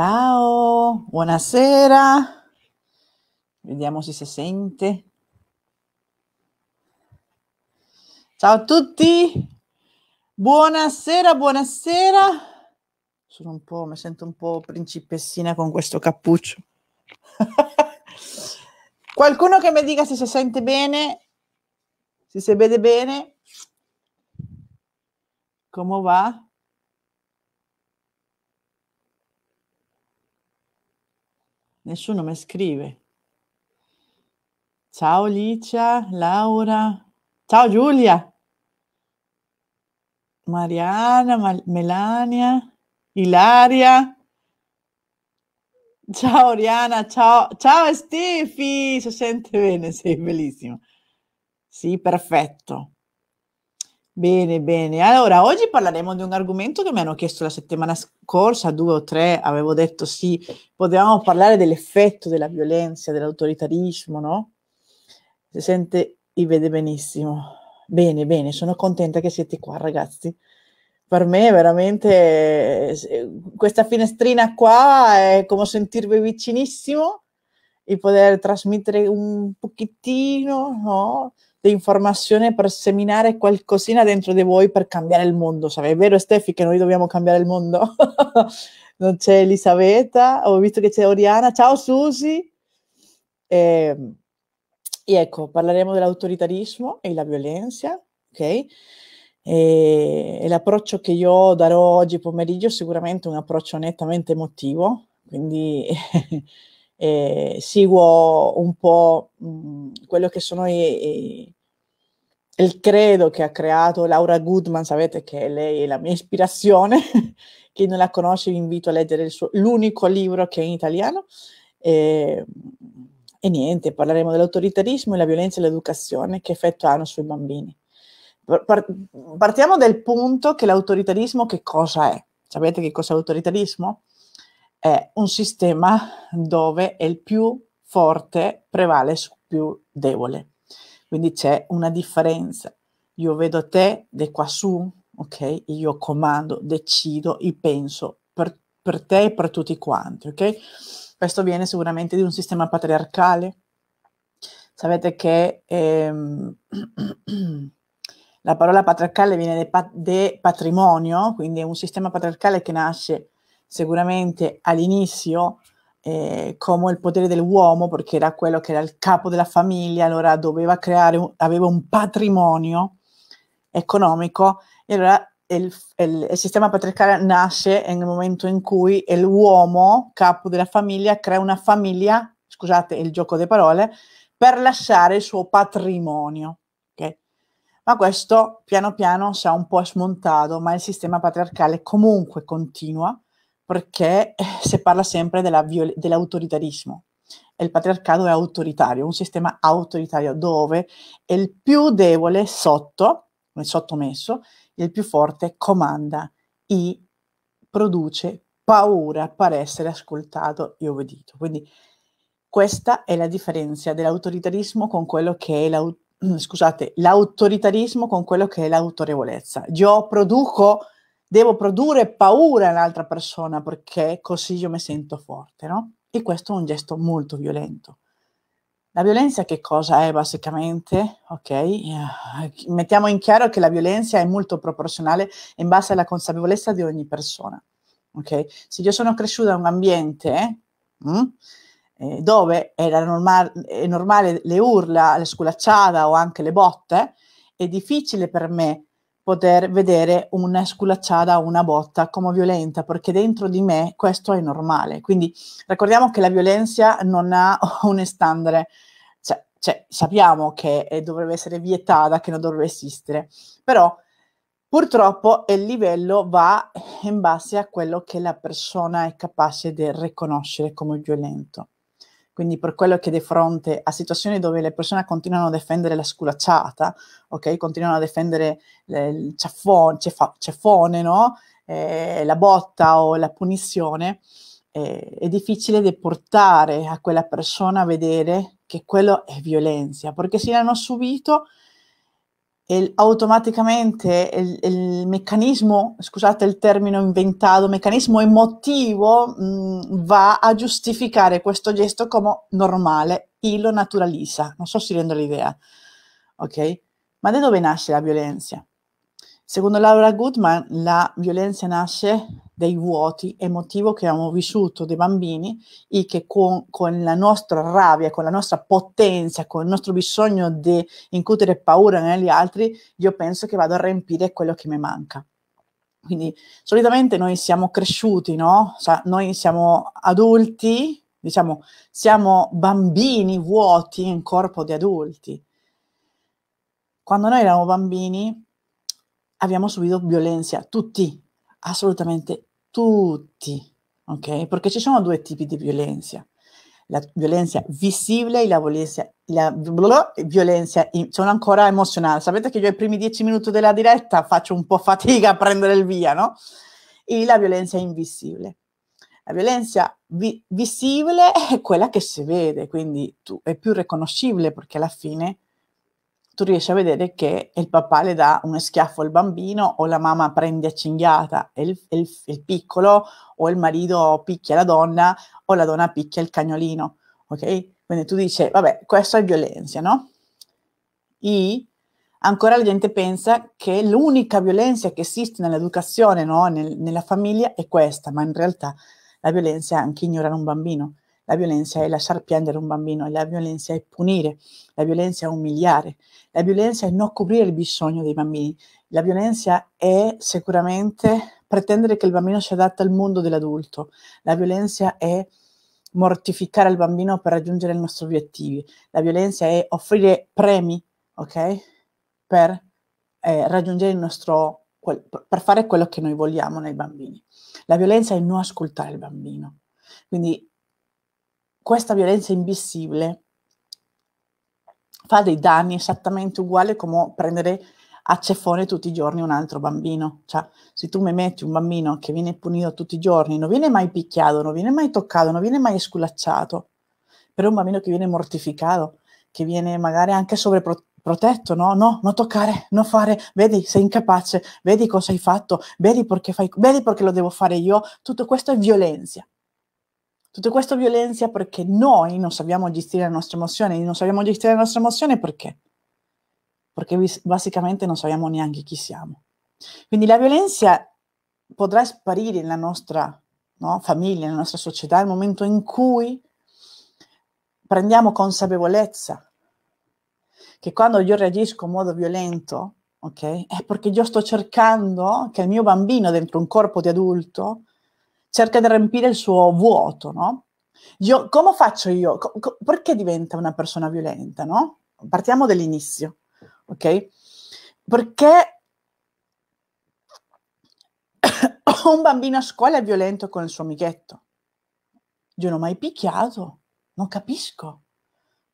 Ciao, buonasera. Vediamo se si sente. Ciao a tutti. Buonasera, buonasera. Sono un po', mi sento un po' principessina con questo cappuccio. Qualcuno che mi dica se si sente bene, se si vede bene. Come va? Nessuno mi scrive. Ciao Licia, Laura. Ciao Giulia. Mariana, Mal- Melania, Ilaria. Ciao Oriana, ciao, ciao Stefi, si sente bene, sei bellissima. Sì, perfetto. Bene, bene. Allora, oggi parleremo di un argomento che mi hanno chiesto la settimana scorsa, due o tre, avevo detto sì, potevamo parlare dell'effetto della violenza, dell'autoritarismo, no? Si sente, vi vede benissimo. Bene, bene, sono contenta che siete qua, ragazzi. Per me è veramente eh, questa finestrina qua è come sentirvi vicinissimo e poter trasmettere un pochettino, no? di informazione per seminare qualcosina dentro di voi per cambiare il mondo. Sai, è vero Steffi che noi dobbiamo cambiare il mondo? non c'è Elisabetta, ho visto che c'è Oriana. Ciao Susi! Eh, e ecco, parleremo dell'autoritarismo e la violenza, ok? e l'approccio che io darò oggi pomeriggio è sicuramente un approccio nettamente emotivo, quindi eh, seguo un po' mh, mhmm, quello che sono i, i, il credo che ha creato Laura Goodman, sapete che lei è la mia ispirazione, chi non la conosce vi invito a leggere suo, l'unico libro che è in italiano. E, mhmm, e niente, parleremo dell'autoritarismo e la violenza e l'educazione che effetto hanno sui bambini. Partiamo dal punto che l'autoritarismo che cosa è? Sapete che cos'è l'autoritarismo? è un sistema dove il più forte prevale sul più debole. Quindi c'è una differenza. Io vedo te di qua su, ok? Io comando, decido, io penso per, per te e per tutti quanti, ok? Questo viene sicuramente di un sistema patriarcale. Sapete che ehm, la parola patriarcale viene de, de patrimonio, quindi è un sistema patriarcale che nasce sicuramente all'inizio eh, come il potere dell'uomo, perché era quello che era il capo della famiglia, allora doveva creare, un, aveva un patrimonio economico e allora il, il, il sistema patriarcale nasce nel momento in cui l'uomo, capo della famiglia, crea una famiglia, scusate il gioco di parole, per lasciare il suo patrimonio. Okay? Ma questo piano piano si è un po' smontato, ma il sistema patriarcale comunque continua perché eh, si parla sempre della viol- dell'autoritarismo. E il patriarcato è autoritario, un sistema autoritario dove è il più debole sotto, il sottomesso, il più forte comanda e produce paura per essere ascoltato e obbedito. Quindi questa è la differenza dell'autoritarismo con quello che è l'au- scusate, l'autoritarismo con quello che è l'autorevolezza. Io produco devo produrre paura all'altra persona perché così io mi sento forte, no? E questo è un gesto molto violento. La violenza che cosa è basicamente? Ok, eh, mettiamo in chiaro che la violenza è molto proporzionale in base alla consapevolezza di ogni persona. Ok, se io sono cresciuta in un ambiente mm, eh, dove era normal- normale le urla, le sculacciata o anche le botte, è difficile per me poter vedere una sculacciata o una botta come violenta, perché dentro di me questo è normale. Quindi ricordiamo che la violenza non ha un standard, cioè, cioè sappiamo che eh, dovrebbe essere vietata, che non dovrebbe esistere, però purtroppo il livello va in base a quello che la persona è capace di riconoscere come violento. Quindi per quello che di fronte a situazioni dove le persone continuano a difendere la sculacciata, okay? continuano a difendere le, eh, il ceffone, ceffone no? eh, la botta o la punizione, eh, è difficile di portare a quella persona a vedere che quello è violenza, perché se l'hanno subito el, automaticamente il, el, meccanismo, scusate il termine inventato, meccanismo emotivo mh, mm, va a giustificare questo gesto come normale y lo Non so se rendo l'idea. Ok? Ma da dove nasce la violenza? Secondo Laura Goodman, la violenza nasce dei vuoti emotivi che abbiamo vissuto dei bambini e che con, con la nostra rabbia, con la nostra potenza, con il nostro bisogno di incutere paura negli altri, io penso che vado a riempire quello che mi manca. Quindi solitamente noi siamo cresciuti, no? Cioè, noi siamo adulti, diciamo, siamo bambini vuoti in corpo di adulti. Quando noi eravamo bambini abbiamo subito violenza, tutti, assolutamente tutti, ok? Perché ci sono due tipi di violenza. La violenza visibile e la violenza, la violenza sono ancora emozionale. Sapete che io ai primi dieci minuti della diretta faccio un po' fatica a prendere il via, no? E la violenza invisibile. La violenza vi- visibile è quella che si vede, quindi tu, è più riconoscibile perché alla fine tu riesci a vedere che il papà le dà uno schiaffo al bambino o la mamma prende a cinghiata il, il, il, piccolo o il marito picchia la donna o la donna picchia il cagnolino, ok? Quindi tu dici, vabbè, questa è violenza, no? E ancora la gente pensa che l'unica violenza che esiste nell'educazione, no? Nel, nella famiglia è questa, ma in realtà la violenza è anche ignorare un bambino. La violenza è lasciar piangere un bambino, la violenza è punire, la violenza è umiliare, la violenza è non coprire il bisogno dei bambini, la violenza è sicuramente pretendere che il bambino si adatta al mondo dell'adulto, la violenza è mortificare il bambino per raggiungere i nostri obiettivi, la violenza è offrire premi, ok? Per eh, raggiungere il nostro per fare quello che noi vogliamo nei bambini. La violenza è non ascoltare il bambino. Quindi questa violenza invisibile fa dei danni esattamente uguali come prendere a ceffone tutti i giorni un altro bambino. Cioè, se tu mi metti un bambino che viene punito tutti i giorni, non viene mai picchiato, non viene mai toccato, non viene mai sculacciato, però un bambino che viene mortificato, che viene magari anche sovraprotetto, no, no, non toccare, non fare, vedi, sei incapace, vedi cosa hai fatto, vedi perché, fai, vedi perché lo devo fare io, tutto questo è violenza. Tutto questo violenza perché noi non sappiamo gestire le nostre emozioni, non sappiamo gestire le nostre emozioni perché? Perché basicamente non sappiamo neanche chi siamo. Quindi la violenza potrà sparire nella nostra no, famiglia, nella nostra società, nel momento in cui prendiamo consapevolezza che quando io reagisco in modo violento, ok, è perché io sto cercando che il mio bambino dentro un corpo di adulto cerca di riempire il suo vuoto, no? Io, come faccio io? Co- co- perché diventa una persona violenta, no? Partiamo dall'inizio, ok? Perché un bambino a scuola è violento con il suo amichetto. Io non ho mai picchiato, non capisco.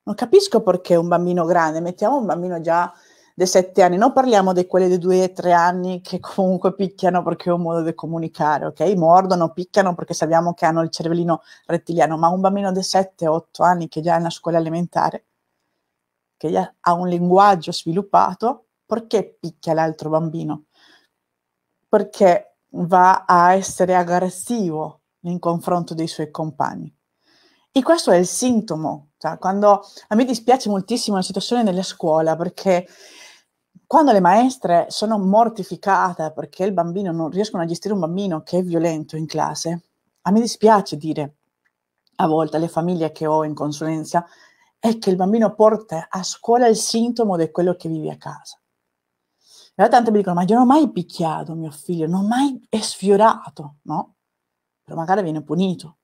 Non capisco perché un bambino grande, mettiamo un bambino già dei sette anni, non parliamo di quelli dei due o tre anni che comunque picchiano perché è un modo di comunicare, ok? Mordono, picchiano perché sappiamo che hanno il cervellino rettiliano, ma un bambino di sette, o otto anni che già è nella scuola elementare, che già ha un linguaggio sviluppato, perché picchia l'altro bambino? Perché va a essere aggressivo in confronto dei suoi compagni. E questo è il sintomo. Cioè, quando, a me dispiace moltissimo la situazione della scuola perché quando le maestre sono mortificate perché il bambino non riescono a gestire un bambino che è violento in classe, a me dispiace dire a volte alle famiglie che ho in consulenza è che il bambino porta a scuola il sintomo di quello che vive a casa. E tante mi dicono, ma io non ho mai picchiato mio figlio, non ho mai sfiorato, no? Però magari viene punito.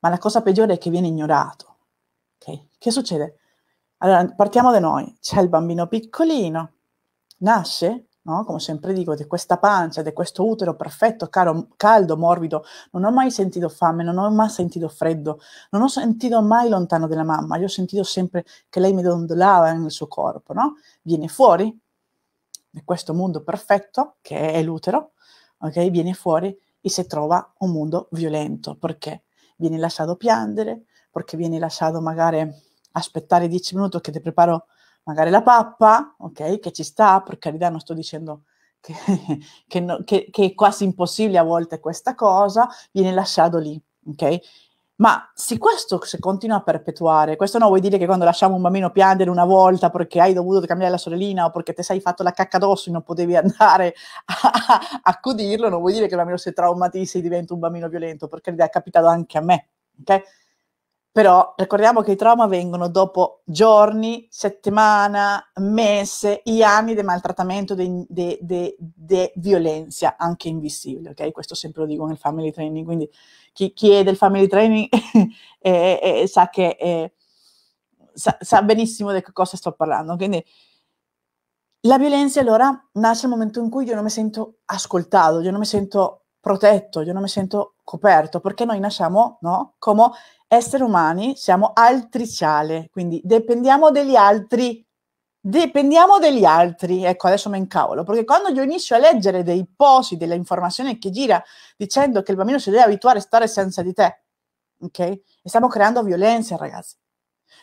Ma la cosa peggiore è che viene ignorato. Okay? Che succede? Allora, partiamo da noi. C'è il bambino piccolino nasce, no? come sempre dico, di questa pancia, di questo utero perfetto, caro, caldo, morbido. Non ho mai sentito fame, non ho mai sentito freddo, non ho sentito mai lontano dalla mamma, io ho sentito sempre che lei mi dondolava nel suo corpo. No? Viene fuori da questo mondo perfetto, che è l'utero, okay? viene fuori e si trova un mondo violento, perché viene lasciato piangere, perché viene lasciato magari aspettare dieci minuti che ti preparo magari la pappa, ok, che ci sta, per carità non sto dicendo che, che, no, che, che è quasi impossibile a volte questa cosa, viene lasciato lì, ok? Ma se questo si continua a perpetuare, questo non vuol dire che quando lasciamo un bambino piangere una volta perché hai dovuto cambiare la sorellina o perché ti sei fatto la cacca addosso e non potevi andare a, a cudirlo, non vuol dire che il bambino si traumatizza e diventa un bambino violento, perché è capitato anche a me, ok? Però ricordiamo che i trauma vengono dopo giorni, settimana, mese, gli anni di maltrattamento, di violenza, anche invisibile, ok? Questo sempre lo dico nel family training, quindi chi, chi è del family training eh, eh, sa che... Eh, sa, sa benissimo di che cosa sto parlando. Quindi la violenza allora nasce nel momento in cui io non mi sento ascoltato, io non mi sento protetto, io non mi sento coperto, perché noi nasciamo, no? Come esseri umani siamo altriciale, quindi dipendiamo dagli altri, dipendiamo dagli altri. Ecco, adesso mi incavolo, perché quando io inizio a leggere dei post, delle informazioni che gira dicendo che il bambino si deve abituare a stare senza di te, ok? E stiamo creando violenza, ragazzi,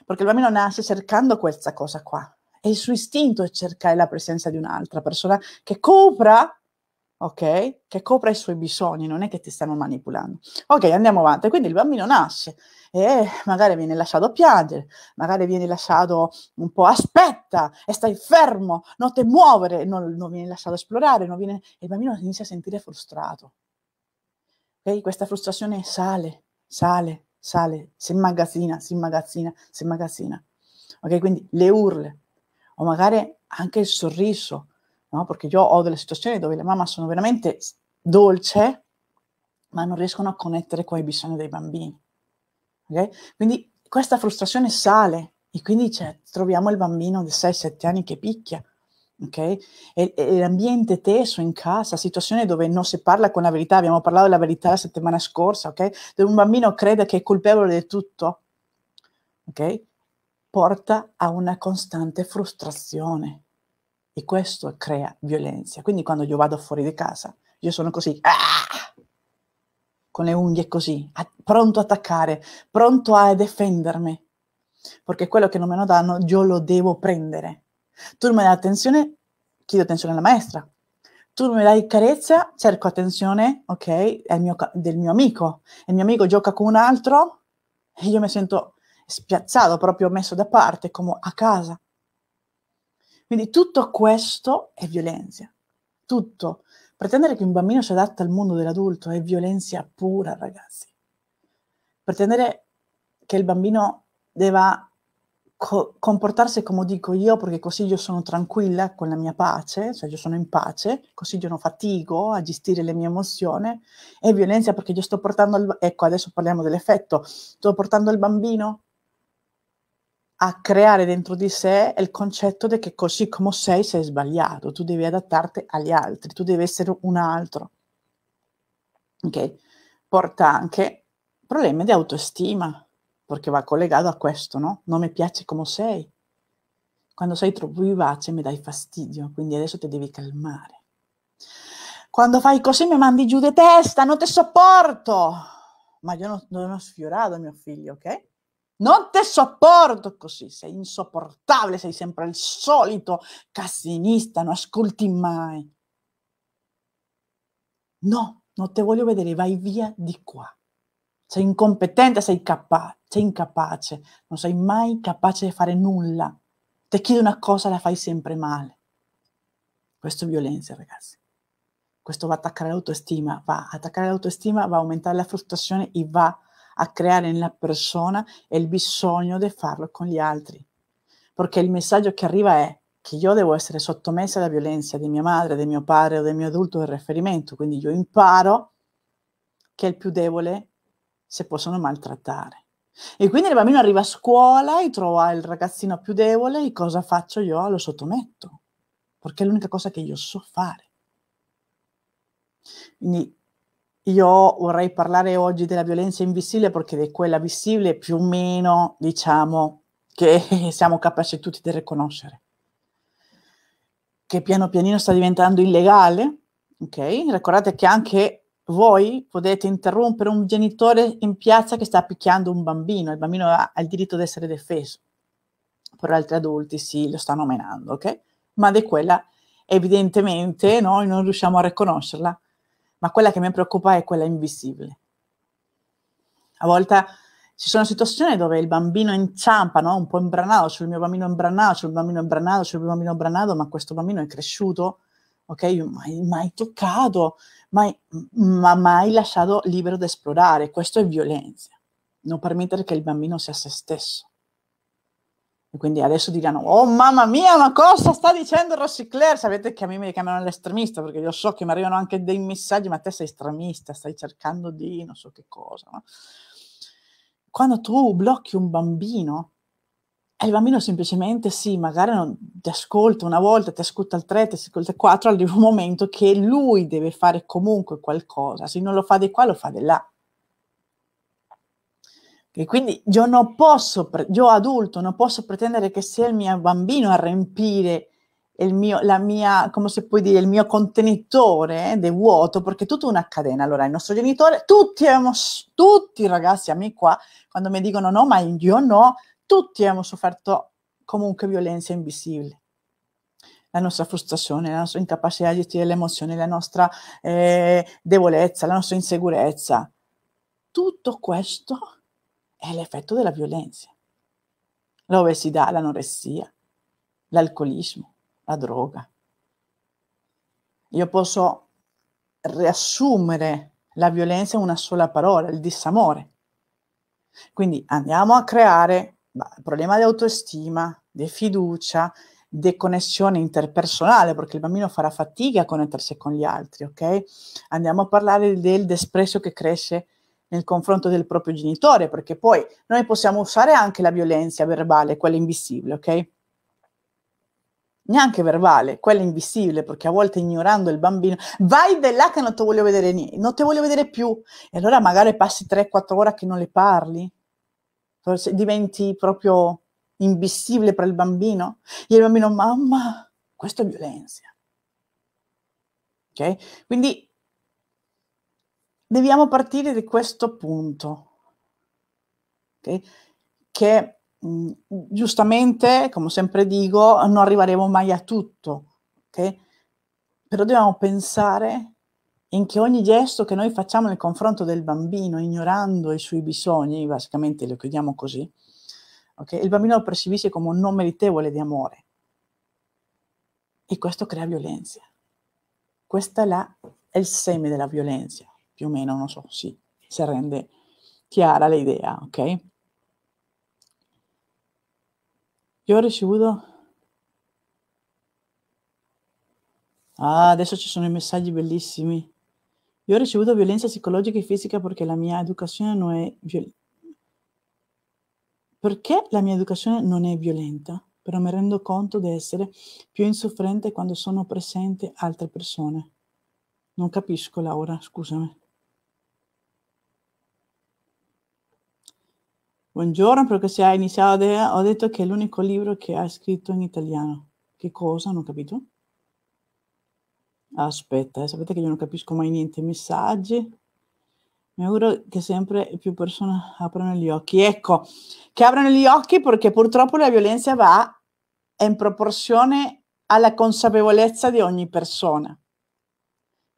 perché il bambino nasce cercando questa cosa qua. E il suo istinto è cercare la presenza di un'altra persona che copra ok? Che copra i suoi bisogni, non è che ti stanno manipolando. Ok, andiamo avanti. Quindi il bambino nasce e magari viene lasciato piangere, magari viene lasciato un po' aspetta e stai fermo, non ti muovere, non, non viene lasciato esplorare, viene, il bambino inizia a sentire frustrato. Ok? Questa frustrazione sale, sale, sale, si immagazzina, si immagazzina, si immagazzina. Ok, quindi le urle o magari anche il sorriso no? perché io ho delle situazioni dove le mamme sono veramente dolce, ma non riescono a connettere con i bisogni dei bambini. Okay? Quindi questa frustrazione sale e quindi cioè, troviamo il bambino di 6-7 anni che picchia. Okay? E, e l'ambiente teso in casa, situazione dove non si parla con la verità, abbiamo parlato della verità la settimana scorsa, okay? dove un bambino crede che è colpevole di tutto, porta a una costante frustrazione e questo crea violenza. Quindi quando io vado fuori di casa, io sono così, ah! con le unghie così, a, pronto a attaccare, pronto a difendermi, perché quello che non me lo danno io lo devo prendere. Tu non mi dai attenzione, chiedo attenzione alla maestra. Tu non mi dai carezza, cerco attenzione, ok, mio, del mio amico. E il mio amico gioca con un altro e io mi sento spiazzato, proprio messo da parte, come a casa. Quindi tutto questo è violenza. Tutto. Pretendere che un bambino si adatta al mondo dell'adulto è violenza pura, ragazzi. Pretendere che il bambino debba co- comportarsi come dico io, perché così io sono tranquilla con la mia pace, cioè io sono in pace, così io non fatico a gestire le mie emozioni, è violenza perché io sto portando, il, ecco adesso parliamo dell'effetto, sto portando il bambino a creare dentro di sé il concetto di che così come sei sei sbagliato, tu devi adattarti agli altri, tu devi essere un altro. Ok? Porta anche problemi di autostima, perché va collegato a questo, no? Non mi piace come sei. Quando sei troppo vivace mi dai fastidio, quindi adesso ti devi calmare. Quando fai così mi mandi giù di testa, non ti sopporto. Ma io non, non ho sfiorato mio figlio, ok? Non te sopporto così, sei insopportabile, sei sempre il solito cassinista, non ascolti mai. No, non te voglio vedere, vai via di qua. Sei incompetente, sei, capa- sei incapace, non sei mai capace di fare nulla. Ti chiedo una cosa, la fai sempre male. Questo è violenza, ragazzi. Questo va a attaccare l'autostima, va a attaccare l'autostima, va a aumentare la frustrazione e va a a creare nella persona è il bisogno di farlo con gli altri. Perché il messaggio che arriva è che io devo essere sottomessa alla violenza di mia madre, di mio padre o del mio adulto di riferimento, quindi io imparo che è il più debole se possono maltrattare. E quindi il bambino arriva a scuola e trova il ragazzino più debole e cosa faccio io? Lo sottometto, perché è l'unica cosa che io so fare. Quindi io vorrei parlare oggi della violenza invisibile perché è quella visibile più o meno, diciamo, che siamo capaci tutti di riconoscere. Che piano pianino sta diventando illegale, ok? Ricordate che anche voi potete interrompere un genitore in piazza che sta picchiando un bambino, il bambino ha, il diritto di essere difeso. Per altri adulti sì, lo stanno menando, ok? Ma di quella evidentemente noi non riusciamo a riconoscerla ma quella che mi preoccupa è quella invisibile. A volte ci sono situazioni dove il bambino inciampa, no? un po' imbranato, c'è il mio bambino imbranato, c'è il bambino imbranato, c'è il mio bambino imbranato, ma questo bambino è cresciuto, ok? Mai, mai toccato, mai, ma mai lasciato libero di esplorare. Questo è violenza. Non permettere che il bambino sia se stesso. E quindi adesso diranno, oh mamma mia, ma cosa sta dicendo Rossi Claire? Sapete che a me mi chiamano l'estremista, perché io so che mi arrivano anche dei messaggi, ma te sei estremista, stai cercando di non so che cosa. No? Quando tu blocchi un bambino, e il bambino semplicemente sì, magari non, ti ascolta una volta, ti ascolta il 3, ti ascolta il 4, arriva un momento che lui deve fare comunque qualcosa, se non lo fa di qua lo fa di là. E quindi io non posso, io adulto, non posso pretendere che sia il mio bambino a riempire il mio, mia, come si puoi dire, il mio contenitore eh, del vuoto, perché è tutta una catena. Allora, il nostro genitore, tutti, abbiamo, tutti ragazzi, a me qua, quando mi dicono no, ma io no, tutti abbiamo sofferto comunque violenza invisibile. La nostra frustrazione, la nostra incapacità di gestire le emozioni, la nostra eh, debolezza, la nostra insicurezza. Tutto questo è l'effetto della violenza. L'obesità, l'anoressia, l'alcolismo, la droga. Io posso riassumere la violenza in una sola parola, il disamore. Quindi andiamo a creare problema di autostima, di fiducia, di connessione interpersonale, perché il bambino farà fatica a connettersi con gli altri, ok? Andiamo a parlare del desprezzo che cresce nel confronto del proprio genitore, perché poi noi possiamo usare anche la violenza verbale, quella invisibile, ok? Neanche verbale, quella invisibile, perché a volte ignorando il bambino, vai di là che non ti voglio vedere niente, non ti voglio vedere più. E allora magari passi 3-4 ore che non le parli, forse diventi proprio invisibile per il bambino. E il bambino, mamma, questa è violenza. Okay? Quindi dobbiamo partire da questo punto, okay? che mh, mm, giustamente, come sempre dico, non arriveremo mai a tutto, okay? però dobbiamo pensare in che ogni gesto che noi facciamo nel confronto del bambino, ignorando i suoi bisogni, basicamente lo chiudiamo così, okay? il bambino lo percepisce come un non meritevole di amore. E questo crea violenza. Questo è il seme della violenza più o meno, non so, sì, si rende chiara l'idea, ok? Io ho ricevuto... Ah, adesso ci sono i messaggi bellissimi. Io ho ricevuto violenza psicologica e fisica perché la mia educazione non è violenta. Perché la mia educazione non è violenta? Però mi rendo conto di essere più insofferente quando sono presente altre persone. Non capisco, Laura, scusami. Buongiorno, perché se hai iniziato ho detto che è l'unico libro che ha scritto in italiano. Che cosa? Non ho capito. Aspetta, eh, sapete che io non capisco mai niente. Messaggi. Mi auguro che sempre più persone aprano gli occhi. Ecco, che aprano gli occhi perché purtroppo la violenza va in proporzione alla consapevolezza di ogni persona.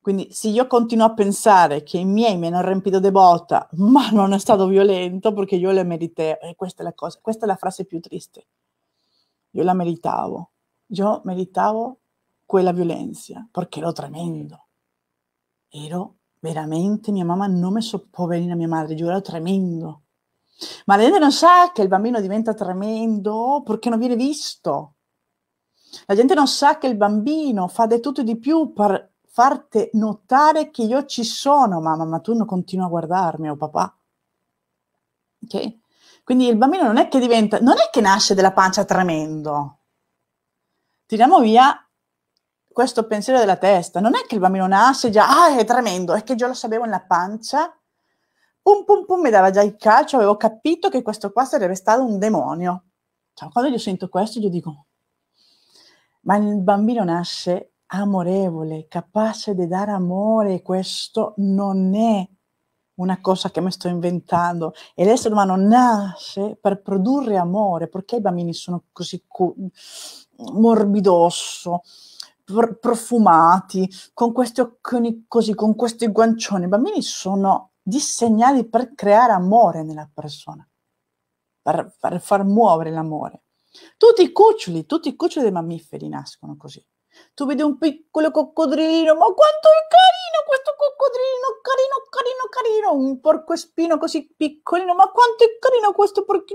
Quindi se io continuo a pensare che i miei mi hanno riempito di botta, ma non è stato violento perché io le meritevo, e questa è la cosa, questa è la frase più triste. Io la meritavo, io meritavo quella violenza perché ero tremendo. Ero veramente, mia mamma non mi so, poverina mia madre, io ero tremendo. Ma la gente non sa che il bambino diventa tremendo perché non viene visto. La gente non sa che il bambino fa di tutto e di più per farti notare che io ci sono, mamma, ma tu non continui a guardarmi o oh, papà. Ok? Quindi il bambino non è che diventa, non è che nasce della pancia tremendo. Tiriamo via questo pensiero della testa. Non è che il bambino nasce già, ah, è tremendo, è che già lo sapevo nella pancia. Pum pum pum mi dava già il calcio, avevo capito che questo qua sarebbe stato un demonio. Cioè, quando io sento questo, io dico, ma il bambino nasce amorevole, capace di dare amore, questo non è una cosa che mi sto inventando. E l'essere umano nasce per produrre amore, perché i bambini sono così morbidosso, pr profumati, con questi occhioni così, con questi guancioni. I bambini sono disegnati per creare amore nella persona, per, per far muovere l'amore. Tutti i cuccioli, tutti i cuccioli dei mammiferi nascono così tu vedi un piccolo coccodrillo, ma quanto è carino questo coccodrillo, carino, carino, carino, un porco spino così piccolino, ma quanto è carino questo porco,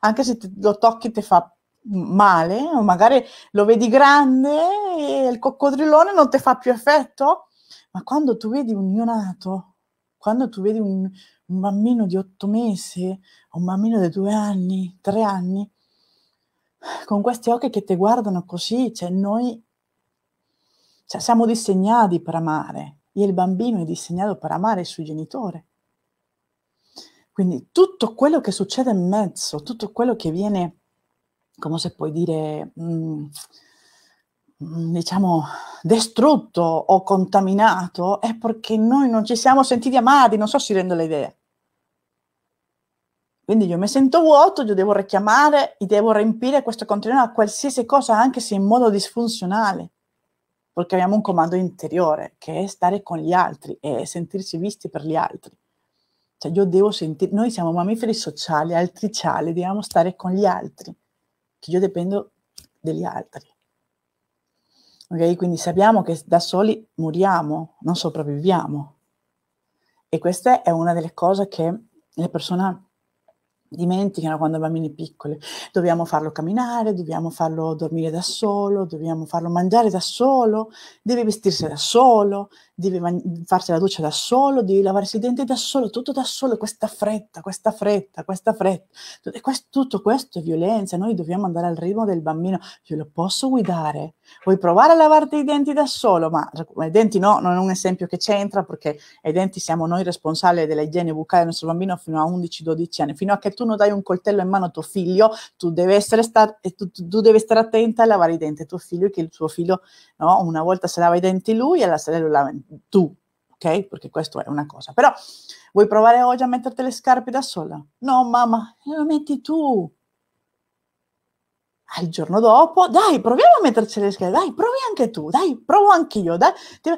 anche se lo tocchi ti fa male, o magari lo vedi grande e il coccodrillone non ti fa più effetto, ma quando tu vedi un neonato, quando tu vedi un, un bambino di otto mesi, un bambino di due anni, tre anni, con questi occhi che ti guardano così, cioè noi cioè, siamo disegnati per amare e il bambino è disegnato per amare il suo genitore. Quindi tutto quello che succede in mezzo, tutto quello che viene, come se puoi dire, mh, mm, mm, diciamo, distrutto o contaminato, è perché noi non ci siamo sentiti amati, non so se rendo l'idea. Quindi io mi sento vuoto, io devo richiamare devo riempire questo contenuto a qualsiasi cosa, anche se in modo disfunzionale perché abbiamo un comando interiore che è stare con gli altri e sentirsi visti per gli altri. Cioè io devo sentire, noi siamo mammiferi sociali, altriciali, dobbiamo stare con gli altri, che io dipendo degli altri. Ok? Quindi sappiamo che da soli moriamo, non sopravviviamo. E questa è una delle cose che le persone dimenticano quando bambini piccoli. Dobbiamo farlo camminare, dobbiamo farlo dormire da solo, dobbiamo farlo mangiare da solo, deve vestirsi da solo, devi man- farsi la doccia da solo, devi lavarsi i denti da solo, tutto da solo, questa fretta, questa fretta, questa fretta. E questo, tutto questo è violenza, noi dobbiamo andare al ritmo del bambino. Io lo posso guidare? Vuoi provare a lavarti i denti da solo? Ma i denti no, non è un esempio che c'entra perché i denti siamo noi responsabili dell'igiene bucale del nostro bambino fino a 11-12 anni. Fino a che tu non dai un coltello in mano a tuo figlio, tu devi, star- tu, tu, tu devi stare attenta a lavare i denti a tuo figlio, che il tuo figlio no, una volta se lava i denti lui e la sera lo lava in tu, ok? Perché questa è una cosa. Però vuoi provare oggi a metterti le scarpe da sola? No, mamma, le metti tu. Al ah, giorno dopo, dai, proviamo a metterci le scarpe, dai, provi anche tu, dai, provo anch'io, dai.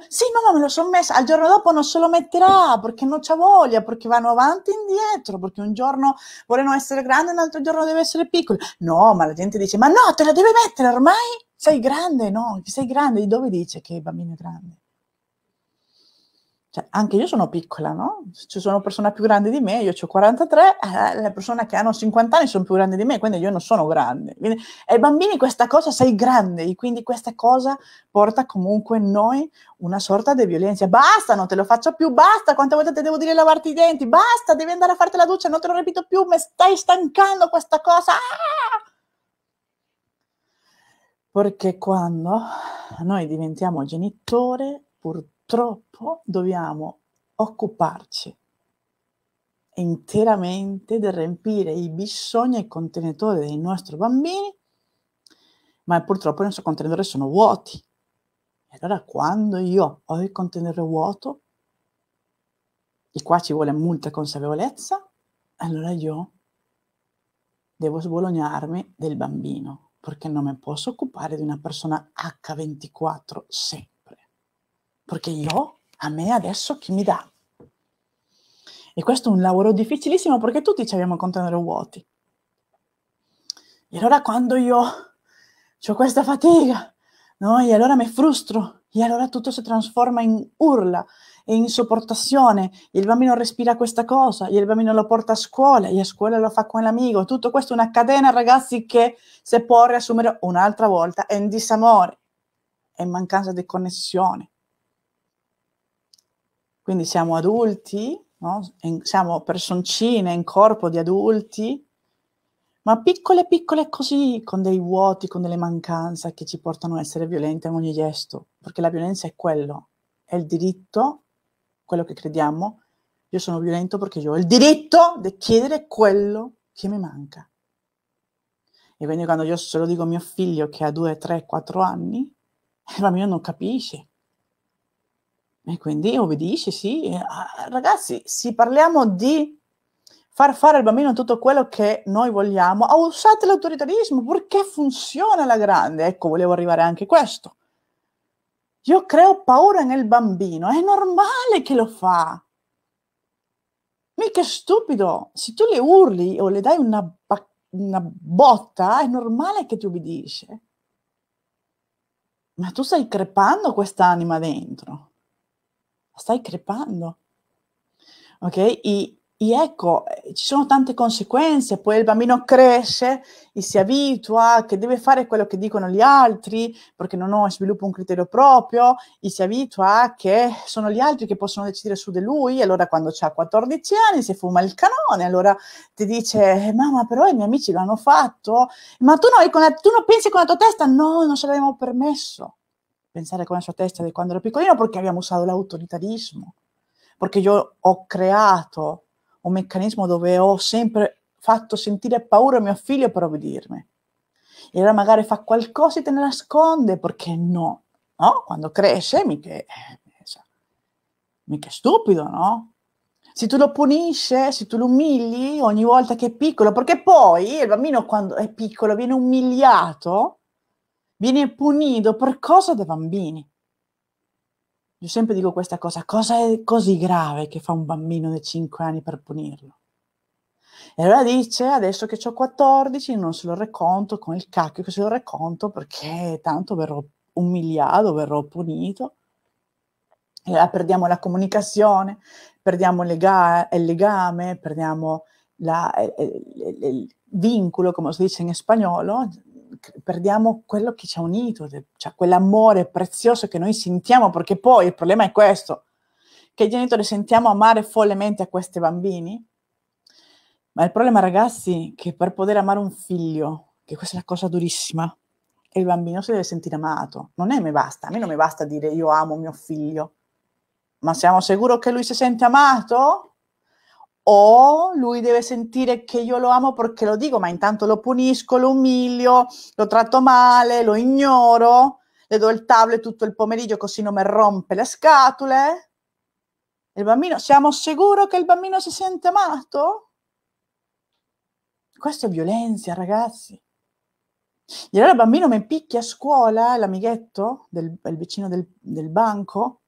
Sì, mamma, me lo sono messa, al giorno dopo non se lo metterà perché non c'ha voglia, perché vanno avanti e indietro, perché un giorno vogliono essere grandi, un altro giorno deve essere piccoli. No, ma la gente dice, ma no, te la deve mettere ormai, sei grande, no, sei grande, di dove dice che il bambino è grande? Cioè, anche io sono piccola, no? Ci sono persone più grandi di me, io ho 43, eh, le persone che hanno 50 anni sono più grandi di me, quindi io non sono grande. Quindi, ai bambini questa cosa sei grande, quindi questa cosa porta comunque in noi una sorta di violenza. Basta, non te lo faccio più, basta, quante volte ti devo dire lavarti i denti, basta, devi andare a farti la doccia, non te lo ripeto più, mi stai stancando questa cosa. Ah! Perché quando noi diventiamo genitore, purtroppo purtroppo dobbiamo occuparci interamente di riempire i bisogni e i contenitori dei nostri bambini, ma purtroppo i nostri contenitori sono vuoti. E allora quando io ho il contenitore vuoto, e qua ci vuole molta consapevolezza, allora io devo sbolognarmi del bambino, perché non mi posso occupare di una persona H24 sempre perché io, a me adesso chi mi dà? E questo è un lavoro difficilissimo perché tutti ci abbiamo contenere vuoti. E allora quando io ho questa fatica, no? E allora mi frustro, e allora tutto si trasforma in urla e in sopportazione, il bambino respira questa cosa, il bambino lo porta a scuola, e a scuola lo fa con l'amico, tutto questo è una catena, ragazzi, che si può riassumere un'altra volta è in disamore, in mancanza di connessione. Quindi siamo adulti, no? siamo personcine in corpo di adulti, ma piccole piccole così, con dei vuoti, con delle mancanze che ci portano a essere violenti in ogni gesto, perché la violenza è quello, è il diritto, quello che crediamo, io sono violento perché io ho il diritto di chiedere quello che mi manca. E quindi quando io se lo dico a mio figlio che ha 2, 3, 4 anni, il bambino non capisce e quindi obbedisce, sì. Eh, ragazzi, se parliamo di far fare al bambino tutto quello che noi vogliamo, usate l'autoritarismo perché funziona alla grande. Ecco, volevo arrivare anche a questo. Io creo paura nel bambino, è normale che lo fa. Mica stupido, se tu le urli o le dai una, una botta, è normale che ti obbedisce. Ma tu stai crepando quest'anima dentro stai crepando. Ok? E, e ecco, eh, ci sono tante conseguenze, poi il bambino cresce e si abitua che deve fare quello che dicono gli altri, perché non sviluppa un criterio proprio, e si abitua che sono gli altri che possono decidere su di lui, allora quando ha 14 anni si fuma il canone, allora ti dice, eh, mamma però i miei amici l'hanno fatto, ma tu, no, tu non pensi con la tua testa, no, non ce l'abbiamo permesso pensare con la sua testa di quando ero piccolino perché abbiamo usato l'autoritarismo, perché io ho creato un meccanismo dove ho sempre fatto sentire paura a mio figlio per obbedirmi. E allora magari fa qualcosa e te ne nasconde perché no, no? Quando cresce mica, eh, eh mica è stupido, no? Se tu lo punisce, se tu lo umili ogni volta che è piccolo, perché poi il bambino quando è piccolo viene umiliato viene punito per cosa da bambini. Io sempre dico questa cosa, cosa è così grave che fa un bambino di 5 anni per punirlo? E allora dice, adesso che ho 14 non se lo racconto con il cacchio che se lo racconto perché tanto verrò umiliato, verrò punito. E allora perdiamo la comunicazione, perdiamo lega- il legame, perdiamo la, eh, eh, il, il, il vinculo, come si dice in spagnolo, perdiamo quello che ci ha unito, cioè quell'amore prezioso che noi sentiamo, perché poi il problema è questo, che i genitori sentiamo amare follemente a questi bambini, ma il problema ragazzi è che per poter amare un figlio, che questa è una cosa durissima, il bambino si deve sentire amato, non è mi basta, a me non mi basta dire io amo mio figlio, ma siamo sicuri che lui si sente amato? o lui deve sentire che io lo amo perché lo dico, ma intanto lo punisco, lo umilio, lo tratto male, lo ignoro, le do il tablet tutto il pomeriggio così non mi rompe le scatole. Il bambino, siamo sicuri che il bambino si sente amato? Questo è violenza, ragazzi. E allora il bambino mi picchia a scuola, eh, l'amichetto, del, il vicino del, del banco,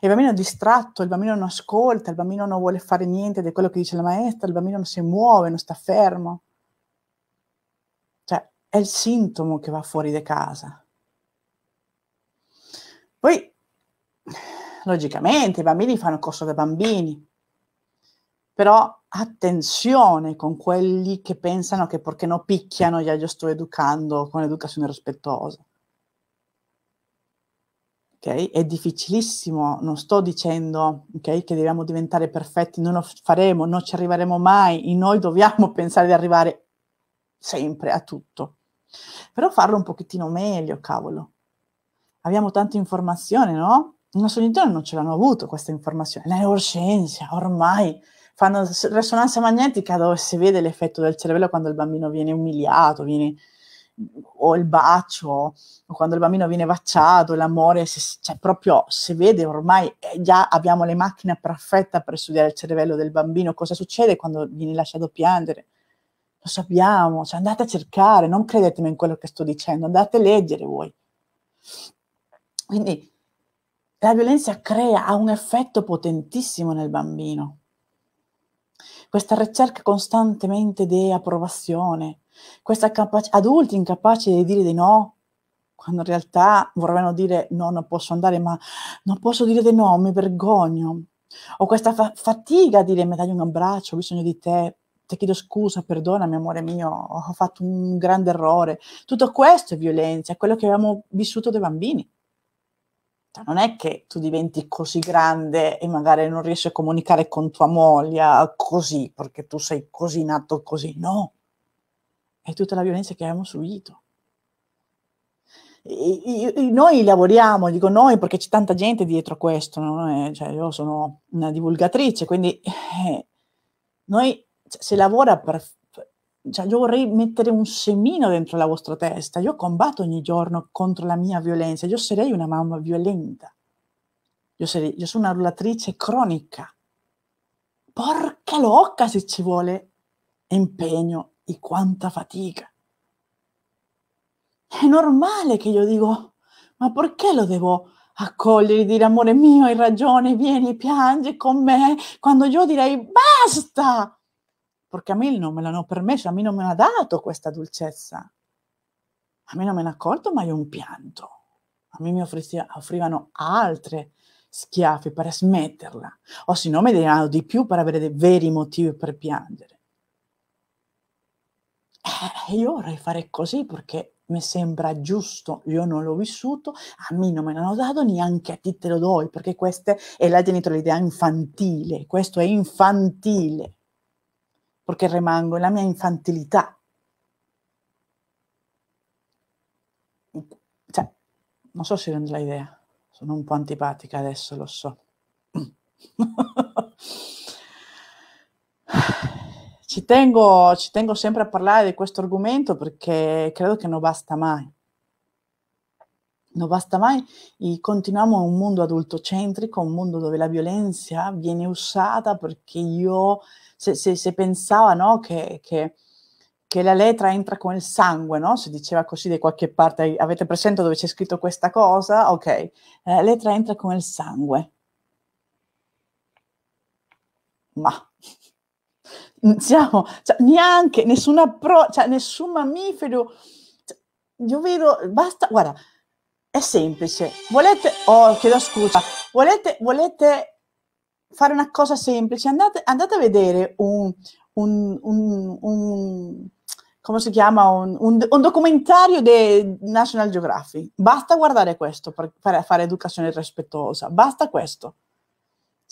il bambino è distratto, il bambino non ascolta, il bambino non vuole fare niente di quello che dice la maestra, il bambino non si muove, non sta fermo. Cioè, è il sintomo che va fuori di casa. Poi, logicamente, i bambini fanno corso da bambini, però attenzione con quelli che pensano che perché non picchiano, io sto educando con l'educazione rispettosa Okay? È difficilissimo, non sto dicendo okay, che dobbiamo diventare perfetti, non lo faremo, non ci arriveremo mai, in noi dobbiamo pensare di arrivare sempre a tutto, però farlo un pochettino meglio, cavolo. Abbiamo tanta informazione, no? Il nostro genitori non ce l'hanno avuto questa informazione, la neuroscienza ormai fanno risonanza magnetica dove si vede l'effetto del cervello quando il bambino viene umiliato, viene o il bacio, o quando il bambino viene baciato, l'amore, se, cioè proprio se vede ormai eh, già abbiamo le macchine perfette per studiare il cervello del bambino, cosa succede quando viene lasciato piangere? Lo sappiamo, cioè andate a cercare, non credetemi in quello che sto dicendo, andate a leggere voi. Quindi la violenza crea, ha un effetto potentissimo nel bambino. Questa ricerca costantemente di approvazione, questa capacità, adulti incapaci di dire di no, quando in realtà vorrebbero dire no, non posso andare, ma non posso dire di no, mi vergogno. Ho questa fa- fatica a dire mi dai un abbraccio, ho bisogno di te, ti chiedo scusa, perdonami amore mio, ho fatto un grande errore. Tutto questo è violenza, è quello che abbiamo vissuto da bambini. Cioè, non è che tu diventi così grande e magari non riesci a comunicare con tua moglie così, perché tu sei così nato così, no è tutta la violenza che abbiamo subito. E, e, noi lavoriamo, dico noi perché c'è tanta gente dietro a questo, no? e, eh, cioè, io sono una divulgatrice, quindi eh, noi cioè, se lavora per... Cioè, io vorrei mettere un semino dentro la vostra testa, io combatto ogni giorno contro la mia violenza, io sarei una mamma violenta, io, sarei, io sono una rullatrice cronica, porca locca se ci vuole impegno y cuánta fatiga. È normale che io dico, ma perché lo devo accogliere, dire amore mio, hai ragione, vieni, piangi con me, quando io direi basta, perché a me non me l'hanno permesso, a me non me l'ha dato questa dolcezza, a me non me ne accorto mai un pianto, a me mi offrivano altre schiaffe per smetterla, o se no mi davano di più per avere dei veri motivi per piangere. Eh, io vorrei fare così perché mi sembra giusto, io non l'ho vissuto, a me non me l'hanno dato, neanche a te te lo do, perché questa è la genitorialità infantile, questo è infantile, perché rimango la mia infantilità. Cioè, non so se rende l'idea, sono un po' antipatica adesso, lo so. Ci tengo, ci tengo sempre a parlare di questo argomento perché credo che non basta mai. Non basta mai, continuiamo in un mondo adultocentrico, un mondo dove la violenza viene usata perché io, se, se, se pensava no, che, che, che, la lettera entra con il sangue, no? si diceva così da qualche parte, avete presente dove c'è scritto questa cosa? Ok, eh, la lettera entra con il sangue. Ma diciamo, cioè, neanche nessuna pro, cioè, nessun mammifero. Cioè, io vedo, basta, guarda, è semplice. Volete, oh, chiedo scusa, volete, volete fare una cosa semplice? Andate, andate a vedere un, un, un, un come si chiama, un, un, un documentario di National Geographic. Basta guardare questo per, per fare educazione rispettosa, basta questo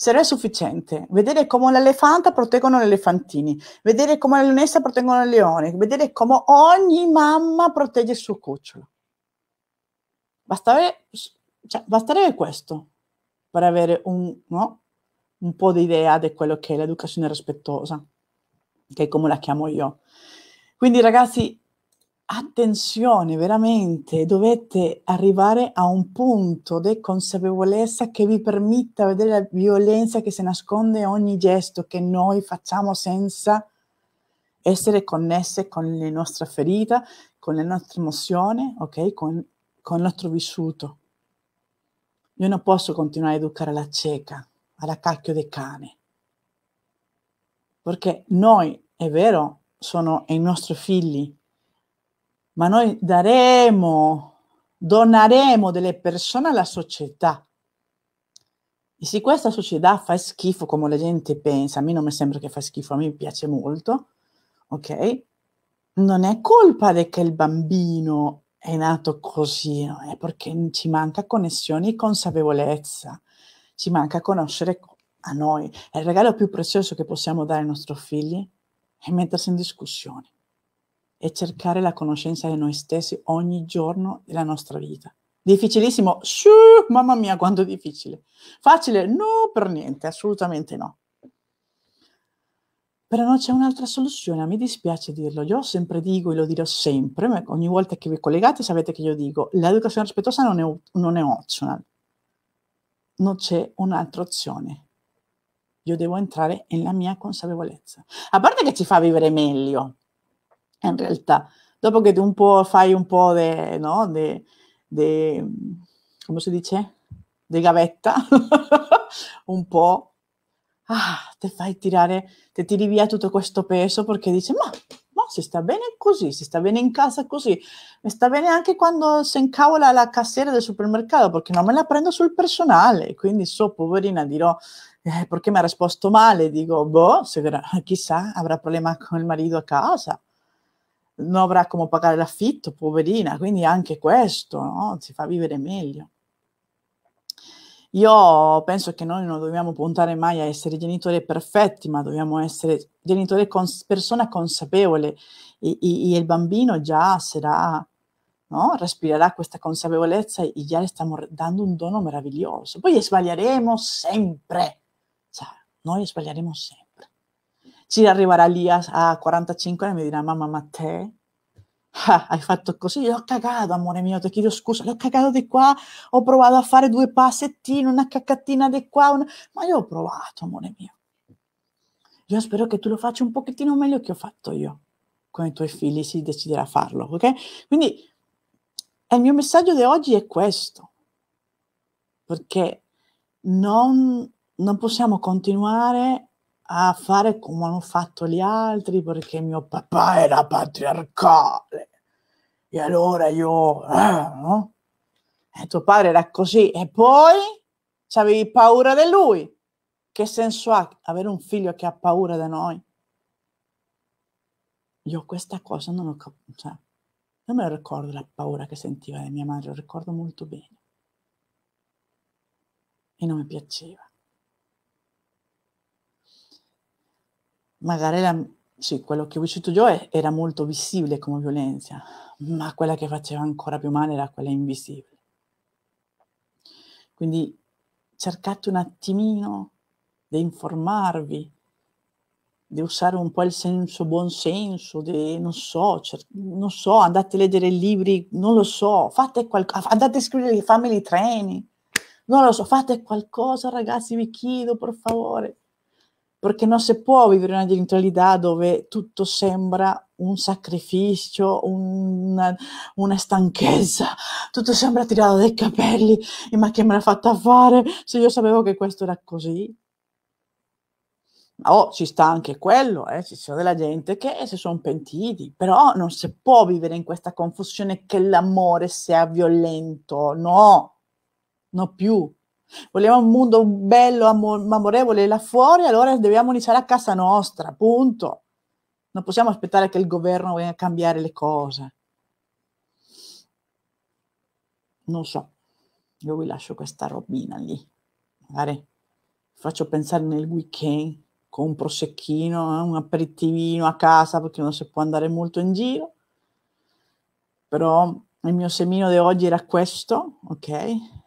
sarà sufficiente. Vedere come l'elefanta proteggono gli elefantini, vedere come la leonessa proteggono il leone, vedere come ogni mamma protegge il suo cucciolo. Bastare, cioè, basterebbe questo per avere un, no? un po' di idea di quello che è l'educazione rispettosa, che è come la chiamo io. Quindi ragazzi, attenzione, veramente dovete arrivare a un punto di consapevolezza che vi permetta vedere la violenza che si nasconde in ogni gesto che noi facciamo senza essere connesse con le nostre ferite, con le nostre emozioni, ok? Con, con il nostro vissuto. Io non posso continuare a educare la cieca, alla cacchio dei cani. perché noi, è vero, sono i nostri figli, ma noi daremo, doneremo delle persone alla società. E se questa società fa schifo come la gente pensa, a me non mi sembra che fa schifo, a me piace molto, ok? Non è colpa di che il bambino è nato così, no? è perché ci manca connessione e consapevolezza, ci manca conoscere a noi. È il regalo più prezioso che possiamo dare ai nostri figli è mettersi in discussione e cercare la conoscenza di noi stessi ogni giorno della nostra vita. Difficilissimo? Shoo, mamma mia, quanto difficile. Facile? No, per niente, assolutamente no. Però non c'è un'altra soluzione, mi dispiace dirlo, io sempre dico e lo dirò sempre, ma ogni volta che vi collegate sapete che io dico, l'educazione rispettosa non è, non è optional, non c'è un'altra opzione. Io devo entrare nella mia consapevolezza. A parte che ci fa vivere meglio, in realtà. Dopo che tu un po' fai un po' di, no, de, de, come si dice? Di gavetta, un po', ah, ti fai tirare, ti tiri via tutto questo peso perché dici, ma, ma si sta bene così, si sta bene in casa così, mi sta bene anche quando si incavola la cassiera del supermercato perché non me la prendo sul personale, quindi so, poverina, dirò, eh, perché mi ha risposto male, dico, boh, se, chissà, avrà problema con il marito a casa non avrà come pagare l'affitto, poverina, quindi anche questo no? si fa vivere meglio. Io penso che noi non dobbiamo puntare mai a essere genitori perfetti, ma dobbiamo essere genitori cons- persona consapevole e, e, e, il bambino già sarà, no? respirerà questa consapevolezza e già le stiamo dando un dono meraviglioso. Poi sbaglieremo sempre, cioè, noi sbaglieremo sempre ci arriverà lì a, a 45 anni e mi dirà mamma ma te ah, hai fatto così, l'ho cagato amore mio, ti chiedo scusa, l'ho cagato di qua, ho provato a fare due passettini, una caccatina di qua, una... ma io ho provato amore mio. Io spero che tu lo faccia un pochettino meglio che ho fatto io, con i tuoi figli si deciderà a farlo, ok? Quindi il mio messaggio di oggi è questo, perché non, non possiamo continuare a fare come hanno fatto gli altri perché mio papà era patriarcale e allora io eh, no? e tuo padre era così e poi avevi paura di lui che senso ha avere un figlio che ha paura di noi io questa cosa non ho capito cioè, non me lo ricordo la paura che sentiva di mia madre lo ricordo molto bene e non mi piaceva magari la, sì, quello che ho vissuto io era molto visibile come violenza, ma quella che faceva ancora più male era quella invisibile. Quindi cercate un attimino di informarvi, di usare un po' il senso, buon senso, di, non, so, cer- non so, andate a leggere libri, non lo so, fate qualcosa, andate a scrivere i family training, non lo so, fate qualcosa ragazzi, vi chiedo per favore perché non si può vivere una genitorialità dove tutto sembra un sacrificio, una, una stanchezza, tutto sembra tirato dai capelli, e ma che me l'ha fatta fare se io sapevo che questo era così? Oh, ci sta anche quello, eh, ci sono della gente che si sono pentiti, però non si può vivere in questa confusione che l'amore sia violento, no, no più, Vogliamo un mondo bello, am- amorevole là fuori, allora dobbiamo iniziare a casa nostra, punto. Non possiamo aspettare che il governo venga a cambiare le cose. Non so, io vi lascio questa robina lì. Magari faccio pensare nel weekend con un prosecchino, eh, un aperitivino a casa perché non si può andare molto in giro. Però il mio semino di oggi era questo, ok?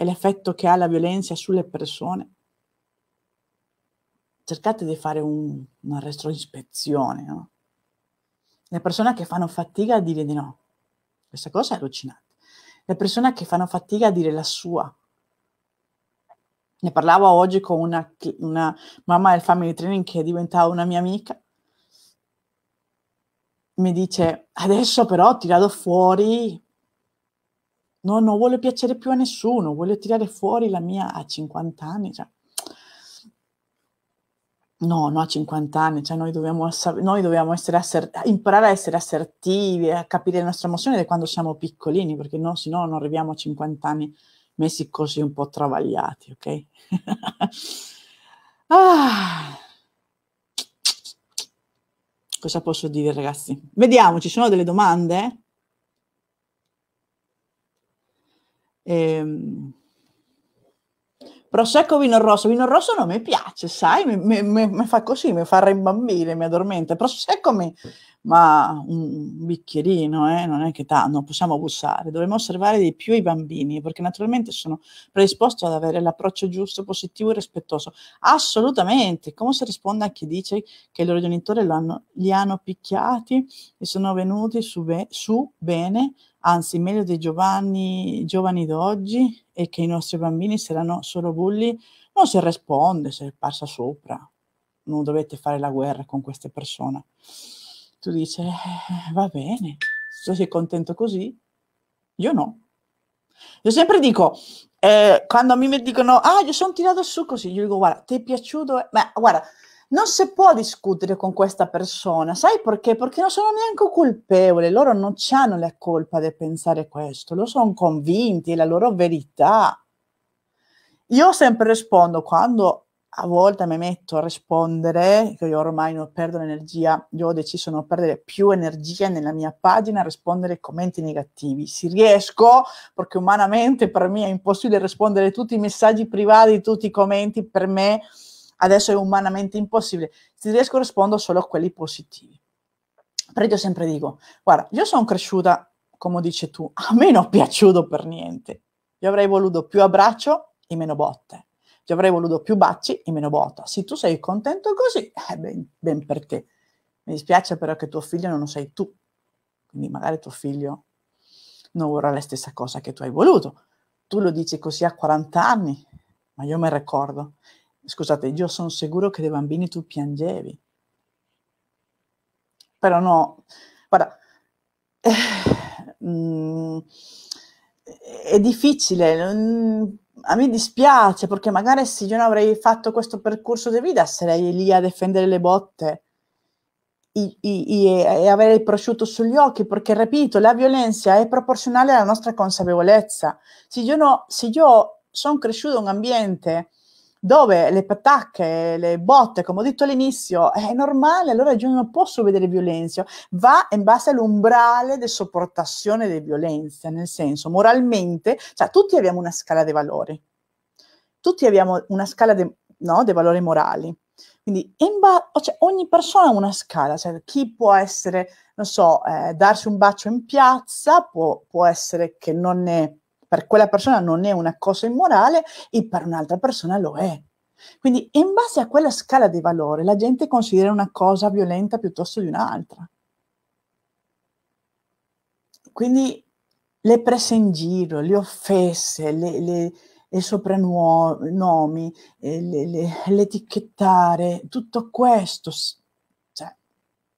e l'effetto che ha la violenza sulle persone. Cercate di fare un, una retrospezione. No? Le persone che fanno fatica a dire di no, questa cosa è allucinante. Le persone che fanno fatica a dire la sua. Ne parlavo oggi con una, una mamma del family training che è diventata una mia amica mi dice adesso però ho tirato fuori No, non voglio piacere più a nessuno, voglio tirare fuori la mia a 50 anni. Cioè. No, no, a 50 anni, cioè noi dobbiamo, noi dobbiamo asser- imparare a essere assertivi, a capire le nostre emozioni da quando siamo piccolini, perché no, se no non arriviamo a 50 anni messi così un po' travagliati, ok? ah. Cosa posso dire ragazzi? Vediamo, ci sono delle domande? Eh? Ehm, prosecco, vino rosso. Vino rosso non mi piace, sai, mi, mi, mi fa così, mi fa rimbambire, mi addormenta. Prosecco mi, ma un bicchierino, eh, non è che tanto, possiamo bussare, dovremmo osservare di più i bambini, perché naturalmente sono predisposto ad avere l'approccio giusto, positivo e rispettoso. Assolutamente, come si risponde a chi dice che i loro genitori hanno, li hanno picchiati e sono venuti su, be su bene, anzi meglio dei giovani, giovani d'oggi e che i nostri bambini saranno solo bulli, non si risponde se passa sopra, non dovete fare la guerra con queste persone tu dici, eh, va bene, se sei contento così, io no. Io sempre dico, eh, quando mi dicono, ah, io sono tirato su così, io dico, guarda, ti è piaciuto? Ma guarda, non si può discutere con questa persona, sai perché? Perché non sono neanche colpevole, loro non hanno la colpa di pensare questo, loro sono convinti, è la loro verità. Io sempre rispondo quando a volte mi metto a rispondere, che io ormai non perdo l'energia, io ho deciso di non perdere più energia nella mia pagina a rispondere ai commenti negativi. Se riesco, perché umanamente per me è impossibile rispondere a tutti i messaggi privati, tutti i commenti, per me adesso è umanamente impossibile. Se riesco rispondo solo a quelli positivi. Però io sempre dico, guarda, io sono cresciuta, come dici tu, a me non è piaciuto per niente. Io avrei voluto più abbraccio e meno botte ti avrei voluto più baci e meno botta. Se tu sei contento così, eh, ben, ben per te. Mi dispiace però che tuo figlio non lo sei tu. Quindi magari tuo figlio non vorrà la stessa cosa che tu hai voluto. Tu lo dici così a 40 anni, ma io me ricordo. Scusate, io sono sicuro che dei bambini tu piangevi. Però no, guarda, eh, mh, mm, è difficile. Mh, a me dispiace perché magari se io non avrei fatto questo percorso di vita sarei lì a difendere le botte e, e, e avere il prosciutto sugli occhi perché, ripeto, la violenza è proporzionale alla nostra consapevolezza. Se io, no, se io sono cresciuto in un ambiente dove le patacche, le botte, come ho detto all'inizio, è normale, allora io non posso vedere violenza, va in base all'umbrale di sopportazione delle violenze, nel senso moralmente, cioè tutti abbiamo una scala dei valori, tutti abbiamo una scala dei no, valori morali, quindi ba- cioè, ogni persona ha una scala, cioè, chi può essere, non so, eh, darsi un bacio in piazza, può, può essere che non è per quella persona non è una cosa immorale e per un'altra persona lo è. Quindi in base a quella scala di valore la gente considera una cosa violenta piuttosto di un'altra. Quindi le prese in giro, le offese, le, le, i soprannomi, eh, le, l'etichettare, tutto questo cioè,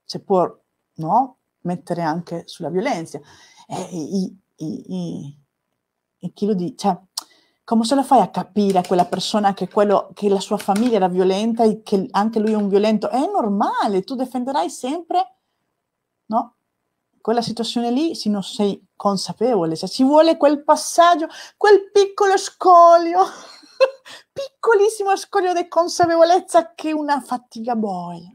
si può no? mettere anche sulla violenza. Eh, i, i, i, il chilo di... Cioè, come se lo fai a capire a quella persona che, quello, che la sua famiglia era violenta e che anche lui è un violento? È normale, tu difenderai sempre, no? Quella situazione lì, se non sei consapevole, se ci vuole quel passaggio, quel piccolo scoglio, piccolissimo scoglio di consapevolezza che una fatica boia.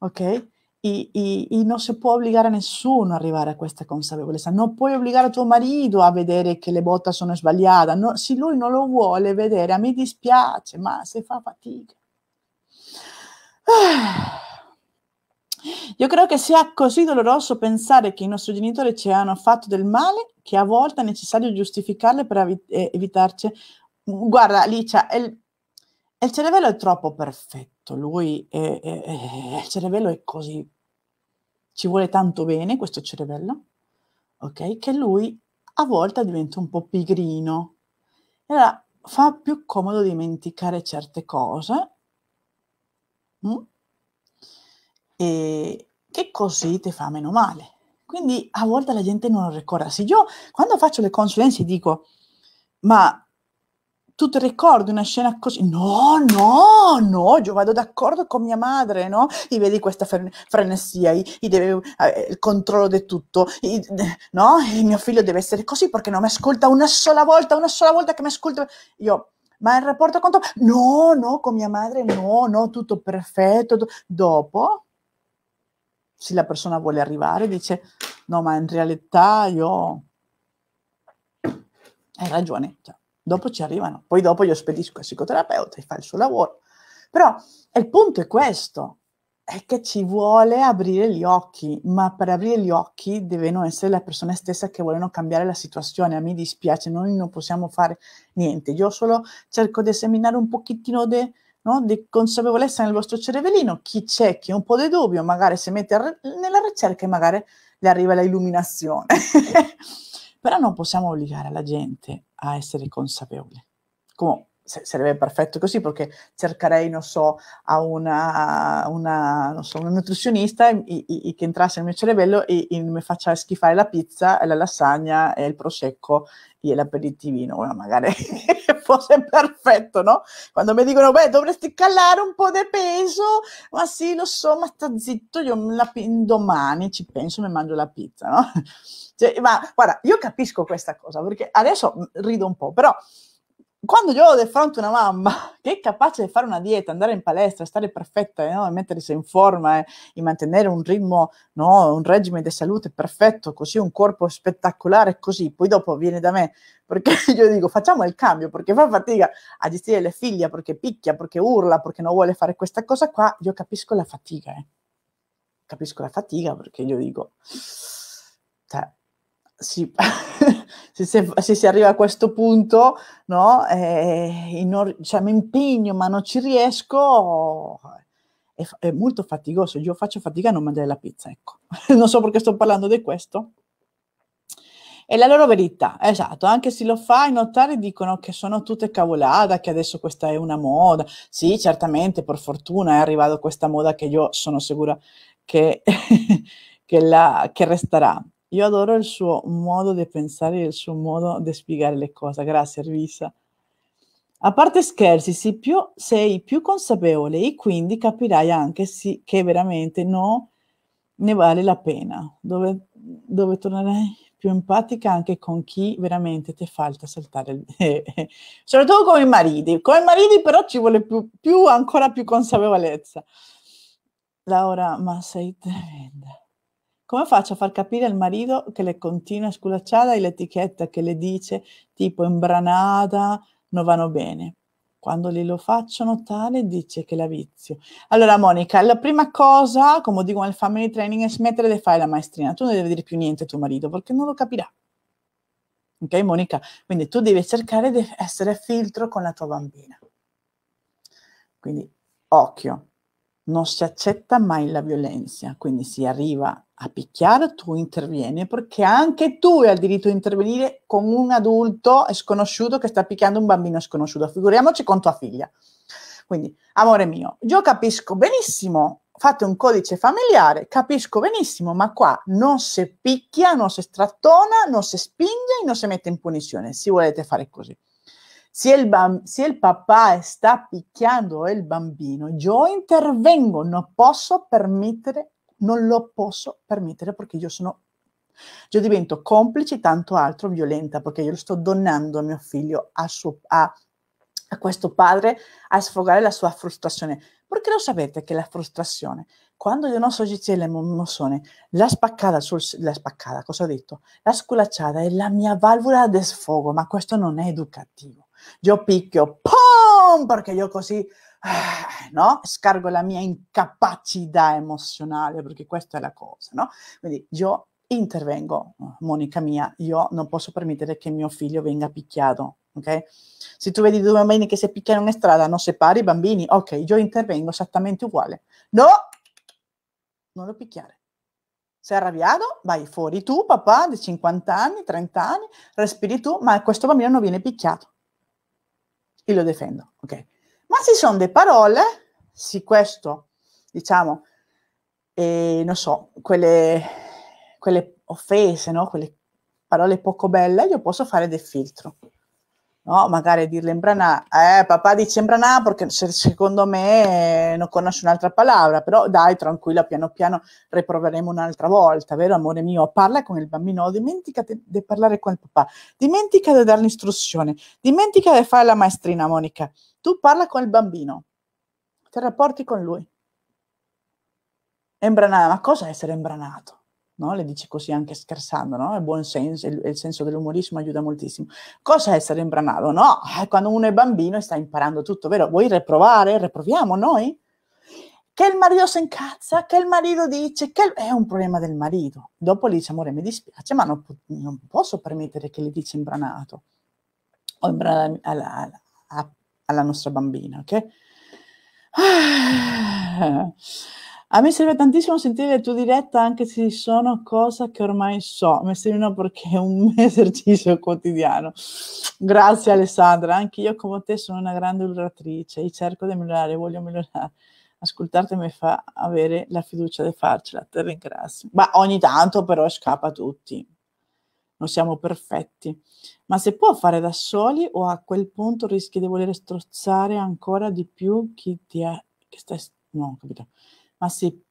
Ok? Y, y, y, non si può obbligare a nessuno ad arrivare a questa consapevolezza. Non puoi obbligare a tuo marito a vedere che le botte sono sbagliate. No, se lui non lo vuole vedere, a me dispiace, ma se fa fatica. Io credo che sia così doloroso pensare che i nostri genitori ci hanno fatto del male che a volte è necessario giustificarle per eh, evitarci. Guarda, Alicia, il, il cervello è troppo perfetto fatto, certo, lui è, è, è, il cervello è così, ci vuole tanto bene questo cervello, ok? Che lui a volte diventa un po' pigrino. E allora fa più comodo dimenticare certe cose. Mh? Mm? E che così ti fa meno male. Quindi a volte la gente non lo ricorda. Se io quando faccio le consulenze dico, ma tu ti ricordi una scena così? No, no, no, io vado d'accordo con mia madre, no? E vedi questa fren- frenesia, i, i deve, eh, il controllo di tutto, i, no? E mio figlio deve essere così perché non mi ascolta una sola volta, una sola volta che mi ascolta. Io, ma il rapporto con te? No, no, con mia madre, no, no, tutto perfetto. Do- dopo, se la persona vuole arrivare, dice, no, ma in realtà io... Hai ragione, ciao dopo ci arrivano, poi dopo io spedisco al psicoterapeuta e fa il suo lavoro. Però il punto è questo, è che ci vuole aprire gli occhi, ma per aprire gli occhi devono essere le persone stesse che vogliono cambiare la situazione. A me dispiace, noi non possiamo fare niente. Io solo cerco di seminare un pochettino di no, consapevolezza nel vostro cervellino. Chi c'è chi ha un po' di dubbio, magari si mette re- nella ricerca e magari le arriva l'illuminazione. Però non possiamo obbligare la gente a essere consapevole. Come sarebbe perfetto così perché cercherei, non so, a una, una, non so, una nutrizionista e, e, che entrasse nel mio cervello e, e, mi faccia schifare la pizza la lasagna e il prosecco e l'aperitivino, Ora magari fosse perfetto, no? Quando mi dicono, beh, dovresti calare un po' di peso, ma sì, lo so, ma sta zitto, io la, domani ci penso, mi mangio la pizza, no? Cioè, ma guarda, io capisco questa cosa perché adesso rido un po', però quando gli ho di fronte una mamma che è capace di fare una dieta, andare in palestra, stare perfetta, no? mettersi in forma e, eh, e mantenere un ritmo, no? un regime di salute perfetto, così un corpo spettacolare, così, poi dopo viene da me, perché io dico facciamo il cambio, perché fa fatica a gestire le figlie, perché picchia, perché urla, perché non vuole fare questa cosa qua, io capisco la fatica, eh. capisco la fatica perché io dico, cioè, si, se, se, si arriva a questo punto, no, eh, or, cioè, mi impegno ma non ci riesco, è, è, molto faticoso. Io faccio fatica a non mangiare la pizza, ecco. non so perché sto parlando di questo. È la loro verità, esatto, anche se lo fai notare dicono che sono tutte cavolate, che adesso questa è una moda. Sì, certamente, per fortuna è arrivata questa moda che io sono sicura che, che, la, che resterà io adoro il suo modo di pensare il suo modo di spiegare le cose. Grazie, Risa. A parte scherzi, sei più, sei più consapevole e quindi capirai anche sì, che veramente no, ne vale la pena. Dove, dove tornerai più empatica anche con chi veramente ti falta saltare. Il... Soprattutto con i mariti. Con i mariti però ci vuole più, più ancora più consapevolezza. Laura, ma sei tremenda. Come faccio a far capire al marito che le continua sculacciata e l'etichetta che le dice tipo imbranata non vanno bene? Quando glielo faccio notare dice che la vizio. Allora Monica, la prima cosa, come dico nel family training, è smettere di fare la maestrina. Tu non devi dire più niente a tuo marito perché non lo capirà. Ok Monica? Quindi tu devi cercare di essere filtro con la tua bambina. Quindi occhio non si accetta mai la violenza, quindi si arriva a picchiare, tu intervieni perché anche tu hai il diritto di intervenire con un adulto sconosciuto che sta picchiando un bambino sconosciuto, figuriamoci con tua figlia. Quindi, amore mio, io capisco benissimo, fate un codice familiare, capisco benissimo, ma qua non si picchia, non si strattona, non si spinge, non si mette in punizione, se volete fare così se il, bam- se il papà sta picchiando il bambino, io intervengo, non posso permettere, non lo posso permettere perché io sono, io divento complice tanto altro violenta perché io lo sto donando a mio figlio, a, suo, a, a questo padre, a sfogare la sua frustrazione. Perché lo sapete che la frustrazione, quando io non so le emozioni, la spaccata, sul, la spaccata, cosa ho detto? La sculacciata è la mia valvola di sfogo, ma questo non è educativo. Io picchio, pom, perché io così eh, no? scargo la mia incapacità emozionale, perché questa è la cosa, no? Quindi io intervengo, Monica mia, io non posso permettere che mio figlio venga picchiato, ok? Se tu vedi due bambini che si picchiano in strada, non separi i bambini, ok, io intervengo esattamente uguale. No, non lo picchiare. Sei arrabbiato? Vai fuori tu, papà di 50 anni, 30 anni, respiri tu, ma questo bambino non viene picchiato e lo difendo. Okay. Ma ci sono delle parole, sì, questo, diciamo, eh, non so, quelle, quelle offese, no? quelle parole poco belle, io posso fare del filtro no? magari dirle in Branà, eh, papà dice in Branà perché se, secondo me eh, non conosce un'altra parola, però dai, tranquilla, piano piano riproveremo un'altra volta, vero amore mio? Parla con il bambino, dimentica di, parlare con il papà, dimentica di dare l'istruzione, dimentica di fare la maestrina, Monica. Tu parla con il bambino, ti rapporti con lui. Embranato, ma cosa è essere imbranato? no? le dice così anche scherzando, no? il buon senso, il, il senso dell'umorismo aiuta moltissimo. Cosa è essere imbranato? No, quando uno è bambino e sta imparando tutto, vero? Vuoi reprovare? Reproviamo noi? Che il marito si incazza, che il marito dice, che è un problema del marito. Dopo gli dice, amore, mi dispiace, ma non, non posso permettere che le dice imbranato. O imbranato alla, alla, alla nostra bambina, ok? Ah. A me serve tantissimo sentire la tua diretta, anche se sono cosa che ormai so, mi servono perché è un esercizio quotidiano. Grazie Alessandra, anche io come te sono una grande urlatrice e cerco di migliorare, voglio migliorare. Ascoltarti mi fa avere la fiducia di farcela, te ringrazio. Ma ogni tanto però scappa a tutti, non siamo perfetti. Ma se può fare da soli o a quel punto rischi di voler strozzare ancora di più chi ti ha... Che stai... No, capito ma si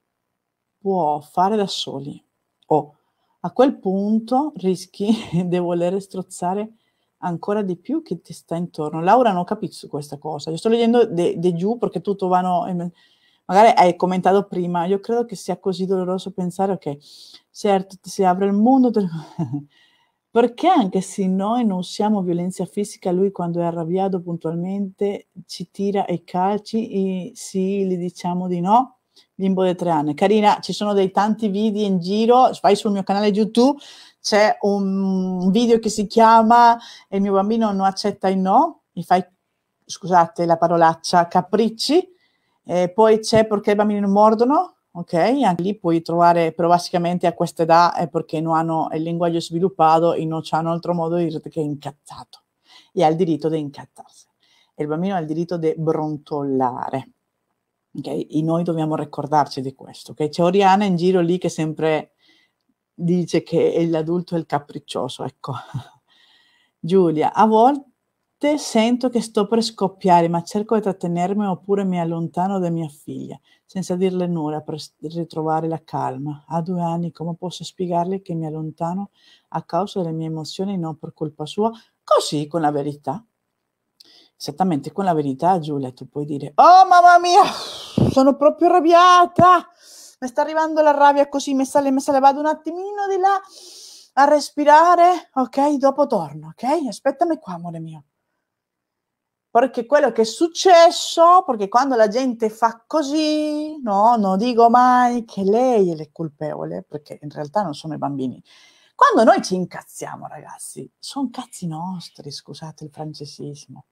può fare da soli. O oh, a quel punto rischi di voler strozzare ancora di più chi ti sta intorno. Laura non capisco questa cosa, io sto leggendo di giù perché tutto vanno... Magari hai commentato prima, io credo che sia così doloroso pensare, ok, certo ti si apre il mondo, del... perché anche se noi non siamo violenza fisica, lui quando è arrabbiato puntualmente ci tira i calci, e sì, gli diciamo di no, Limbo dei tre anni. Carina, ci sono dei tanti video in giro, vai sul mio canale YouTube, c'è un video che si chiama il mio bambino non accetta il no, mi fai, scusate la parolaccia, capricci, e poi c'è perché i bambini non mordono, ok? Anche lì puoi trovare, però basicamente a questa età è perché non hanno il linguaggio sviluppato e non hanno altro modo di dire che è incazzato e ha il diritto di incattarsi. E il bambino ha il diritto di brontolare. Okay? E noi dobbiamo ricordarci di questo. Okay? C'è Oriana in giro lì che sempre dice che l'adulto è il capriccioso. Ecco. Giulia, a volte sento che sto per scoppiare, ma cerco di trattenermi oppure mi allontano da mia figlia, senza dirle nulla per ritrovare la calma. A due anni, come posso spiegarle che mi allontano a causa delle mie emozioni, non per colpa sua? Così, con la verità. Esattamente con la verità, Giulia, tu puoi dire, oh mamma mia, sono proprio arrabbiata, mi sta arrivando la rabbia così, mi sale, mi sale, vado un attimino di là a respirare, ok? Dopo torno, ok? Aspettami qua, amore mio. Perché quello che è successo, perché quando la gente fa così, no, non dico mai che lei è colpevole, perché in realtà non sono i bambini. Quando noi ci incazziamo, ragazzi, sono cazzi nostri, scusate il francesismo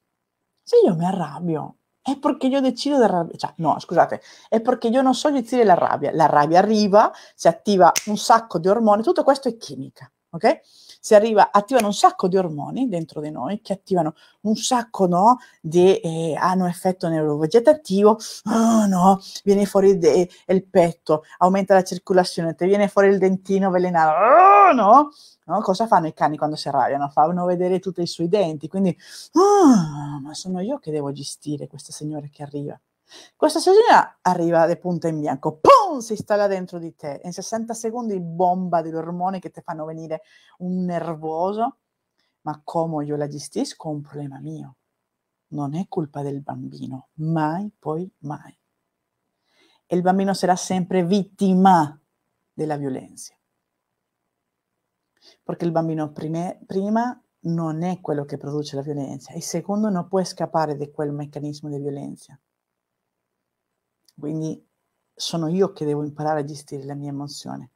se io mi arrabbio, è perché io decido di arrabbiare, cioè, no, scusate, è perché io non so gestire la rabbia. La rabbia arriva, si attiva un sacco di ormoni, tutto questo è chimica, ok? si arriva, attivano un sacco di ormoni dentro di noi che attivano un sacco no, di, eh, hanno effetto neurovegetativo, oh, no, viene fuori de- il petto, aumenta la circolazione, ti viene fuori il dentino velenato, oh, no, no, cosa fanno i cani quando si arrabbiano? Fanno vedere tutti i suoi denti, quindi oh, ma sono io che devo gestire questa signora che arriva. Questa signora arriva di punta in bianco, pum! boom, si installa dentro di te. In 60 secondi bomba degli ormoni che ti fanno venire un nervoso. Ma come io la gestisco è un problema mio. Non è colpa del bambino, mai, poi mai. E il bambino sarà sempre vittima della violenza. Perché il bambino prime, prima non è quello che produce la violenza e secondo non può scappare da quel meccanismo di violenza. Quindi sono io che devo imparare a gestire la mia emozione.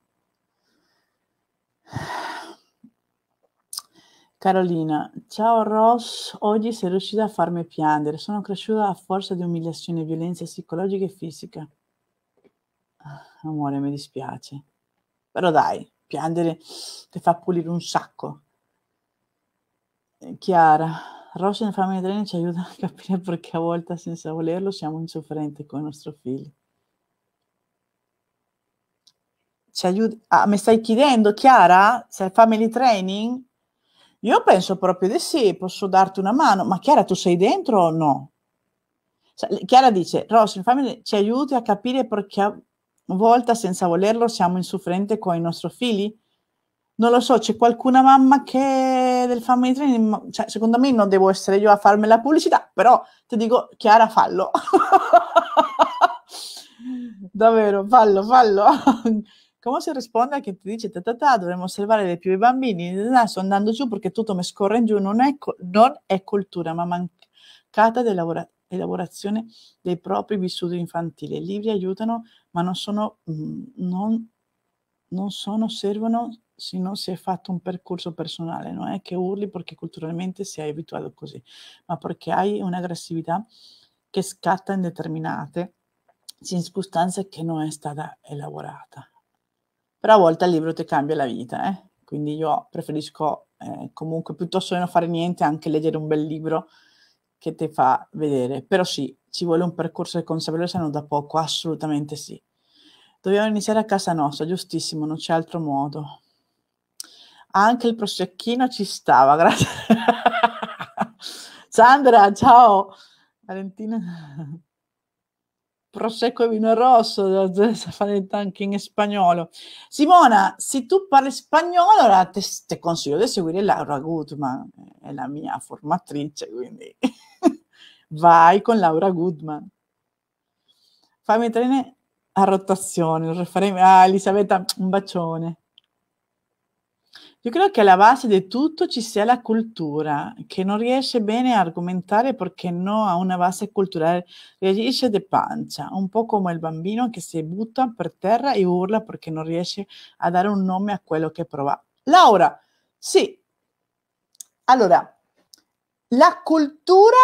Carolina, ciao Ross, oggi sei riuscita a farmi piangere, sono cresciuta a forza di umiliazione violenza psicologica e fisica. Ah, amore, mi dispiace. Però dai, piangere ti fa pulire un sacco. Eh, Chiara, Ross in famiglia training ci aiuta a capire perché a volte senza volerlo siamo insofferenti con i nostri figli. ci aiuti? Ah, mi stai chiedendo, Chiara, se hai family training? Io penso proprio di sì, posso darti una mano, ma Chiara, tu sei dentro o no? Chiara dice, Rossi, family ci aiuti a capire perché a volte senza volerlo siamo insufferenti con i nostri figli? Non lo so, c'è qualcuna mamma che del family training, cioè, secondo me non devo essere io a farmi la pubblicità, però ti dico, Chiara, fallo. Davvero, fallo, fallo come se responde a quien ti dice ta ta ta? Dovremmo osservare di più i bambini. Sto andando giù perché tutto mi scorre in giù. Non è, non è cultura, ma mancata elaborazione dei propri vissuti infantili. I libri aiutano, ma non sono, mm, non, non sono, servono se non si è fatto un percorso personale. Non è che urli perché culturalmente si è abituato così, ma perché hai un'aggressività che scatta in determinate circostanze che non è stata elaborata però a volte il libro ti cambia la vita, eh? quindi io preferisco eh, comunque piuttosto che non fare niente anche leggere un bel libro che ti fa vedere, però sì, ci vuole un percorso di consapevolezza non da poco, assolutamente sì. Dobbiamo iniziare a casa nostra, giustissimo, non c'è altro modo. Anche il prosecchino ci stava, grazie. Sandra, ciao. Valentina prosecco e vino rosso, se fare anche in spagnolo. Simona, se tu parli spagnolo, allora ti, ti consiglio di seguire Laura Goodman, eh, è la mia formatrice, quindi vai con Laura Goodman. Fammi tenere a rotazione, ah, Elisabetta, un bacione. Io credo che alla base di tutto ci sia la cultura, che non riesce bene a argomentare perché no a una base culturale, reagisce di pancia, un po' come il bambino che si butta per terra e urla perché non riesce a dare un nome a quello che prova. Laura, sì. Allora, la cultura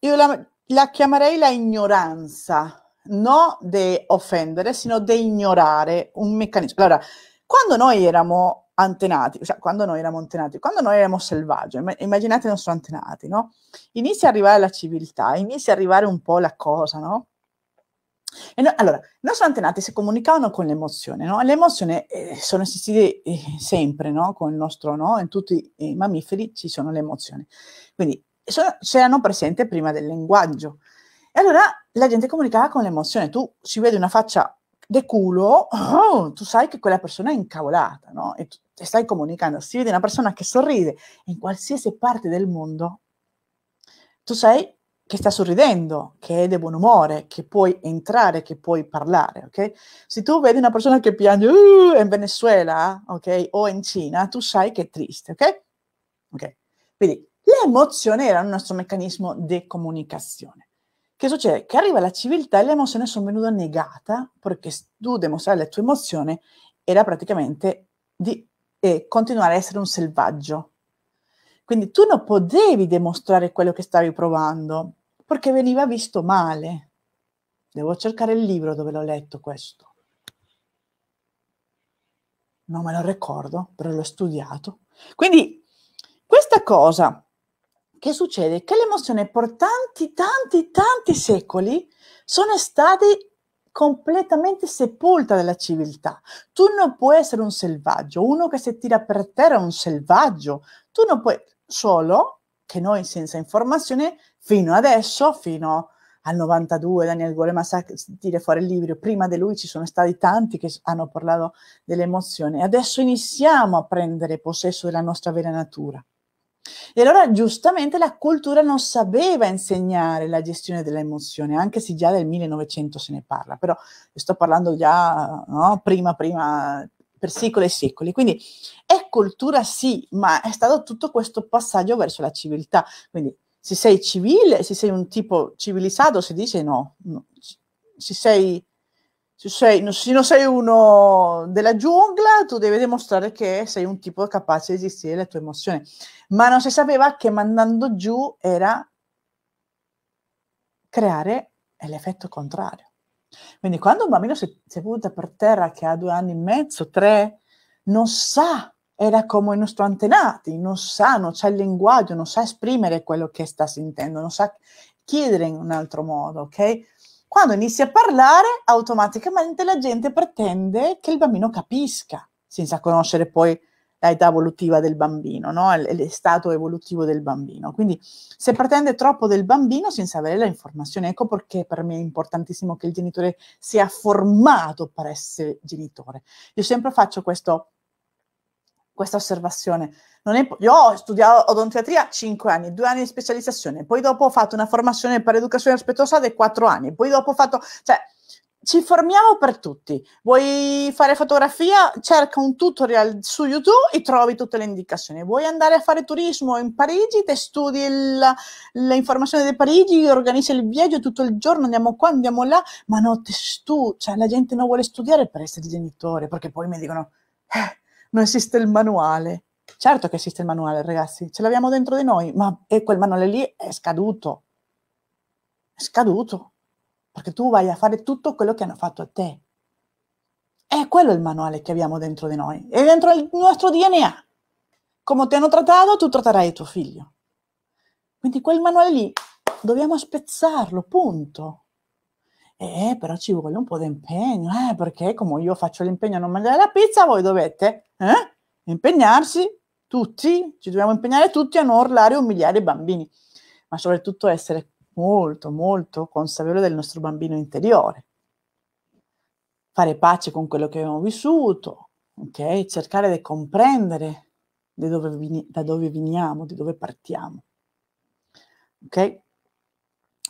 io la, la chiamerei la ignoranza, non di offendere, sino di ignorare un meccanismo. Allora, quando noi eravamo antenati, cioè quando noi eravamo antenati, quando noi eravamo selvaggi, immaginate i nostri antenati, no? Inizia ad arrivare la civiltà, inizia ad arrivare un po' la cosa, no? No, allora, i nostri antenati si comunicavano con l'emozione, no? Le emozioni eh, sono esistite eh, sempre, no? Con il nostro, no? In tutti i mammiferi ci sono le emozioni. Quindi, c'erano presenti prima del linguaggio. E allora la gente comunicava con l'emozione. Tu ci vedi una faccia de culo, oh, tu sai che quella persona è incavolata, no? E tu stai comunicando, si vede una persona che sorride in qualsiasi parte del mondo, tu sai che sta sorridendo, che è di buon umore, che puoi entrare, che puoi parlare, ok? Se tu vedi una persona che piange uh, in Venezuela, ok, o in Cina, tu sai che è triste, ok? Ok, quindi l'emozione era il nostro meccanismo di comunicazione. Che succede? Che arriva la civiltà e l'emozione sono venuta negata perché tu dimostrare la tua emozione era praticamente di eh, continuare a essere un selvaggio. Quindi tu non potevi dimostrare quello che stavi provando perché veniva visto male. Devo cercare il libro dove l'ho letto questo. Non me lo ricordo, però l'ho studiato. Quindi questa cosa che succede? Che le emozioni per tanti, tanti, tanti secoli sono state completamente sepolta dalla civiltà. Tu non puoi essere un selvaggio, uno che si tira per terra è un selvaggio, tu non puoi, solo che noi senza informazione fino adesso, fino al 92, Daniel Goleman sa dire fuori il libro, prima di lui ci sono stati tanti che hanno parlato dell'emozione, emozioni, adesso iniziamo a prendere possesso della nostra vera natura. E allora giustamente la cultura non sapeva insegnare la gestione dell'emozione, anche se già nel 1900 se ne parla, però sto parlando già no, prima, prima, per secoli e secoli. Quindi è cultura sì, ma è stato tutto questo passaggio verso la civiltà. Quindi se sei civile, se sei un tipo civilizzato, si dice no, no. se sei se, sei, se non sei uno della giungla, tu devi dimostrare che sei un tipo capace di gestire le tue emozioni. Ma non si sapeva che mandando giù era creare l'effetto contrario. Quindi quando un bambino si, si è buttato per terra che ha due anni e mezzo, tre, non sa, era come i nostri antenati, non sa, non sa il linguaggio, non sa esprimere quello che sta sentendo, non sa chiedere in un altro modo, ok? Quando inizi a parlare, automaticamente la gente pretende che il bambino capisca, senza conoscere poi l'età evolutiva del bambino, no? il stato evolutivo del bambino. Quindi se pretende troppo del bambino senza avere la informazione, ecco perché per me è importantissimo che il genitore sia formato per essere genitore. Io sempre faccio questo questa osservazione. È, io ho studiato odontiatria 5 anni, 2 anni di specializzazione, poi dopo ho fatto una formazione per educazione rispettosa di 4 anni, poi dopo ho fatto... Cioè, ci formiamo per tutti. Vuoi fare fotografia? Cerca un tutorial su YouTube e trovi tutte le indicazioni. Vuoi andare a fare turismo in Parigi? Te studi le informazioni di Parigi, organizzi il viaggio tutto il giorno, andiamo qua, andiamo là, ma no, te stu, cioè la gente non vuole studiare per essere genitore, perché poi mi dicono... Eh, non esiste il manuale. Certo che esiste il manuale, ragazzi, ce l'abbiamo dentro di noi, ma quel manuale lì è scaduto. È scaduto. Perché tu vai a fare tutto quello che hanno fatto a te. È quello il manuale che abbiamo dentro di noi, è dentro il nostro DNA. Come ti hanno trattato, tu tratterai tuo figlio. Quindi quel manuale lì dobbiamo spezzarlo, punto. Eh, però ci vuole un po' di impegno, eh, perché come io faccio l'impegno a non mangiare la pizza, voi dovete eh, impegnarsi tutti, ci dobbiamo impegnare tutti a non urlare e umiliare i bambini, ma soprattutto essere molto, molto consapevoli del nostro bambino interiore. Fare pace con quello che abbiamo vissuto, ok? Cercare di comprendere di dove vi, da dove veniamo, di dove partiamo. Ok?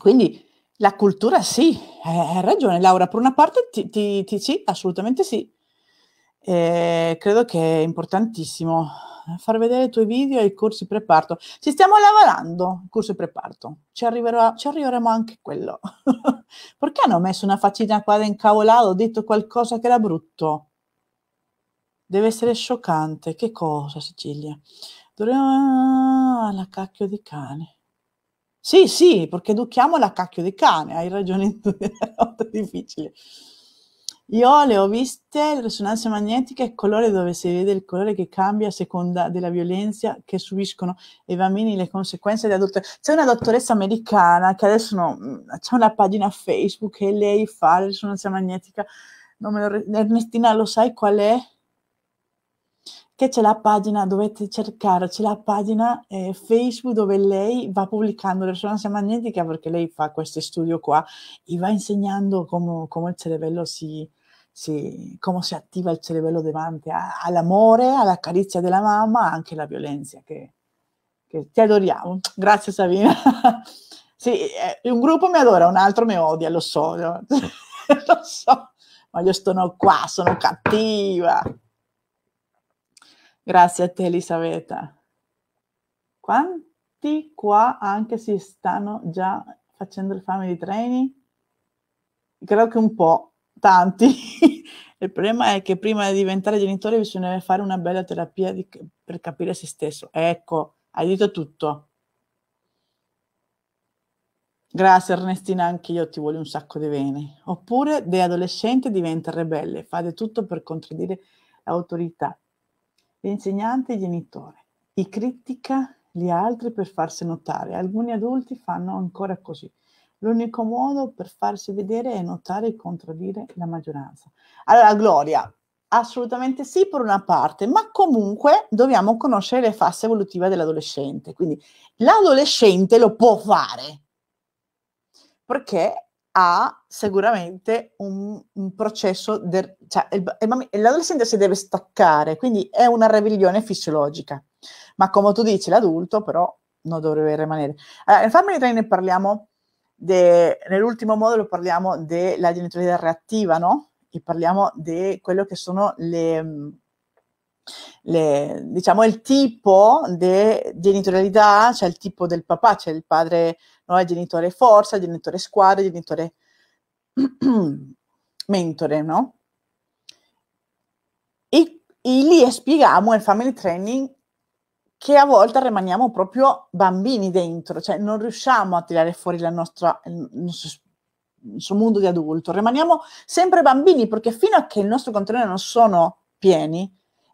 Quindi la cultura sì, hai ragione Laura, per una parte ti, ti, ti sì, assolutamente sì. Eh, credo che è importantissimo far vedere i tuoi video e i corsi preparto. Ci stiamo lavorando, il corso preparto, ci, ci arriveremo anche quello. Perché hanno messo una faccina qua da incavolato, ho detto qualcosa che era brutto? Deve essere scioccante. Che cosa, Sicilia? Dovremmo... Ah, la cacchio di cane. Sì, sì, perché educhiamo la cacchio di cane, hai ragione tu, è molto difficile. Io le ho viste, le risonanze magnetiche, il colore dove si vede il colore che cambia a seconda della violenza che subiscono i bambini, le conseguenze di adulti. C'è una dottoressa americana che adesso no, mm, c'è una pagina Facebook e lei fa la risonanza magnetica. Lo, Ernestina, lo sai qual è? che c'è la pagina, dovete cercare, c'è la pagina eh, Facebook dove lei va pubblicando risonanza magnetica perché lei fa questo studio qua e va insegnando come, come il cervello si, si, come si attiva il cervello davanti a, all'amore, alla carizia della mamma, anche alla violenza. Che, che ti adoriamo. Grazie Sabina. sì, eh, un gruppo mi adora, un altro mi odia, lo so, lo so, ma io sono qua, sono cattiva. Grazie a te Elisabetta. Quanti qua anche si stanno già facendo il family training? Credo che un po', tanti. il problema è che prima di diventare genitore bisogna fare una bella terapia di, per capire se stesso. Ecco, hai detto tutto. Grazie Ernestina, anche io ti voglio un sacco di bene. Oppure, de adolescente diventa ribelle, fa tutto per contraddire l'autorità l'insegnante e i genitori. I critica gli altri per farsi notare. Alcuni adulti fanno ancora così. L'unico modo per farsi vedere è notare e contraddire la maggioranza. Allora, Gloria, assolutamente sì per una parte, ma comunque dobbiamo conoscere le fasi evolutive dell'adolescente. Quindi l'adolescente lo può fare perché ha sicuramente un, un processo, de, cioè il, il, l'adolescente si deve staccare, quindi è una ribellione fisiologica. Ma come tu dici, l'adulto però non dovrebbe rimanere. Allora, in Family ne parliamo, de, nell'ultimo modulo parliamo della genitorialità reattiva, no? E parliamo di quello che sono le le, diciamo, il tipo di genitorialità, c'è cioè il tipo del papà, c'è cioè il padre, no, il genitore forza, genitore squadra, genitore mentore, no? E, e lì spieghiamo il family training che a volte rimaniamo proprio bambini dentro, cioè non riusciamo a tirare fuori la nostra, il nostro sul mondo di adulto, rimaniamo sempre bambini perché fino a che il nostro contenuto non sono pieni,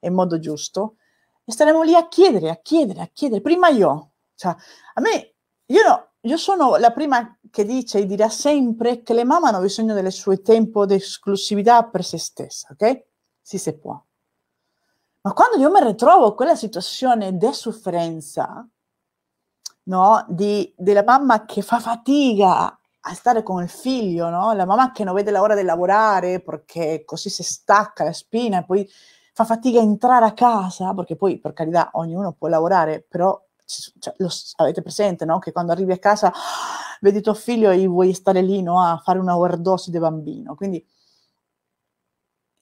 in modo giusto, e staremo lì a chiedere, a chiedere, a chiedere. Prima io, cioè, a me, io, no, io sono la prima che dice e dirà sempre che le mamme hanno bisogno del suo tempo di esclusività per se stessa, ok? Sì, se può. Ma quando io mi ritrovo in quella situazione di sofferenza, no? Di, della mamma che fa fatica a stare con il figlio, no? La mamma che non vede l'ora di lavorare perché così si stacca la spina e poi fa fatica a entrare a casa, perché poi per carità ognuno può lavorare, però cioè, lo, avete presente no? che quando arrivi a casa vedi tuo figlio e vuoi stare lì no? a fare una overdose di bambino. Quindi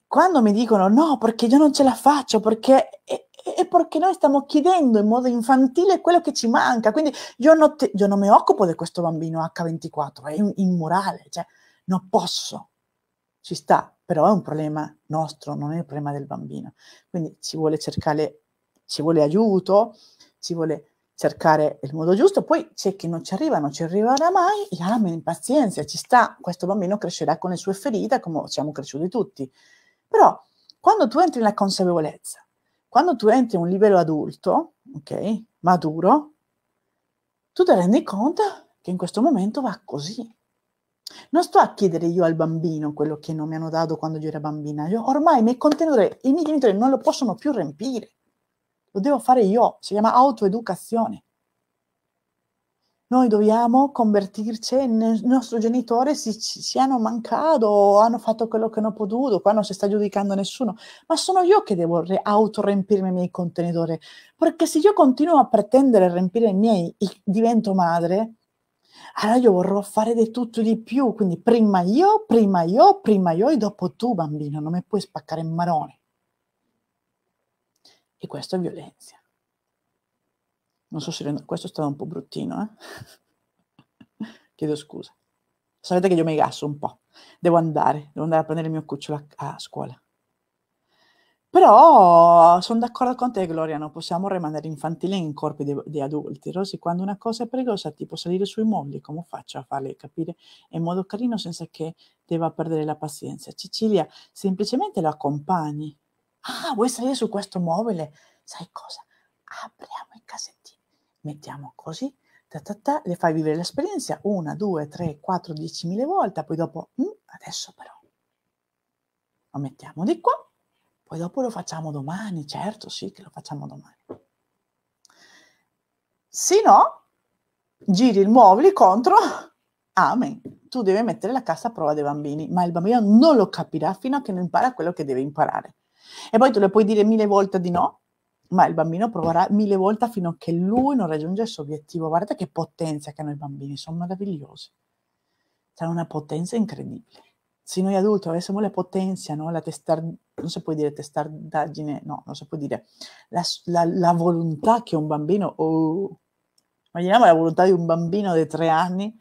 quando mi dicono no perché io non ce la faccio, perché è, è perché noi stiamo chiedendo in modo infantile quello che ci manca, quindi io, non, te, io non mi occupo di questo bambino H24, è immorale, cioè non posso, ci sta, però è un problema nostro, non è un problema del bambino. Quindi ci vuole cercare, ci vuole aiuto, ci vuole cercare il modo giusto, poi c'è chi non ci arriva, non ci arriverà mai, e ah, pazienza, ci sta, questo bambino crescerà con le sue ferite come siamo cresciuti tutti. Però quando tu entri nella consapevolezza, quando tu entri in un livello adulto, ok, maduro, tu ti rendi conto che in questo momento va così, non sto a chiedere io al bambino quello che non mi hanno dato quando io era bambina. Io, ormai mi contenere, i miei genitori non lo possono più riempire. Lo devo fare io. Si chiama autoeducazione. Noi dobbiamo convertirci nel nostro genitore si, si hanno mancato, hanno fatto quello che hanno potuto, qua non si sta giudicando nessuno, ma sono io che devo re- autorempirmi i miei contenitori, perché se io continuo a pretendere di riempire i miei, divento madre, allora io vorrò fare di tutto di più, quindi prima io, prima io, prima io e dopo tu bambino, non mi puoi spaccare in maroni. E questo è violenza. Non so se rendo... questo è stato un po' bruttino, eh? Chiedo scusa. Sapete che io mi gasso un po'. Devo andare, devo andare a prendere il mio cucciolo a, a scuola. Però sono d'accordo con te, Gloria, non possiamo rimanere infantili in corpi di, di adulti. Rosy, quando una cosa è pericolosa, tipo salire sui mobili, come faccio a farle capire in modo carino senza che debba perdere la pazienza? Cecilia, semplicemente lo accompagni. Ah, vuoi salire su questo mobile? Sai cosa? Apriamo i casettini, mettiamo così, ta ta ta, le fai vivere l'esperienza una, due, tre, quattro, diecimila volte, poi dopo, mm, adesso però, lo mettiamo di qua poi dopo lo facciamo domani, certo, sì che lo facciamo domani. Se no, giri il muovili contro, amen. Tu devi mettere la cassa a prova dei bambini, ma il bambino non lo capirà fino a che non impara quello che deve imparare. E poi tu le puoi dire mille volte di no, ma il bambino proverà mille volte fino a che lui non raggiunge il suo obiettivo. Guarda che potenza che hanno i bambini, sono meravigliosi. C'è una potenza incredibile se noi adulti avessimo la potenza, no? la testar- non si può dire testardaggine, no, non si può dire, la, la, la volontà che un bambino, oh, immaginiamo la volontà di un bambino di tre anni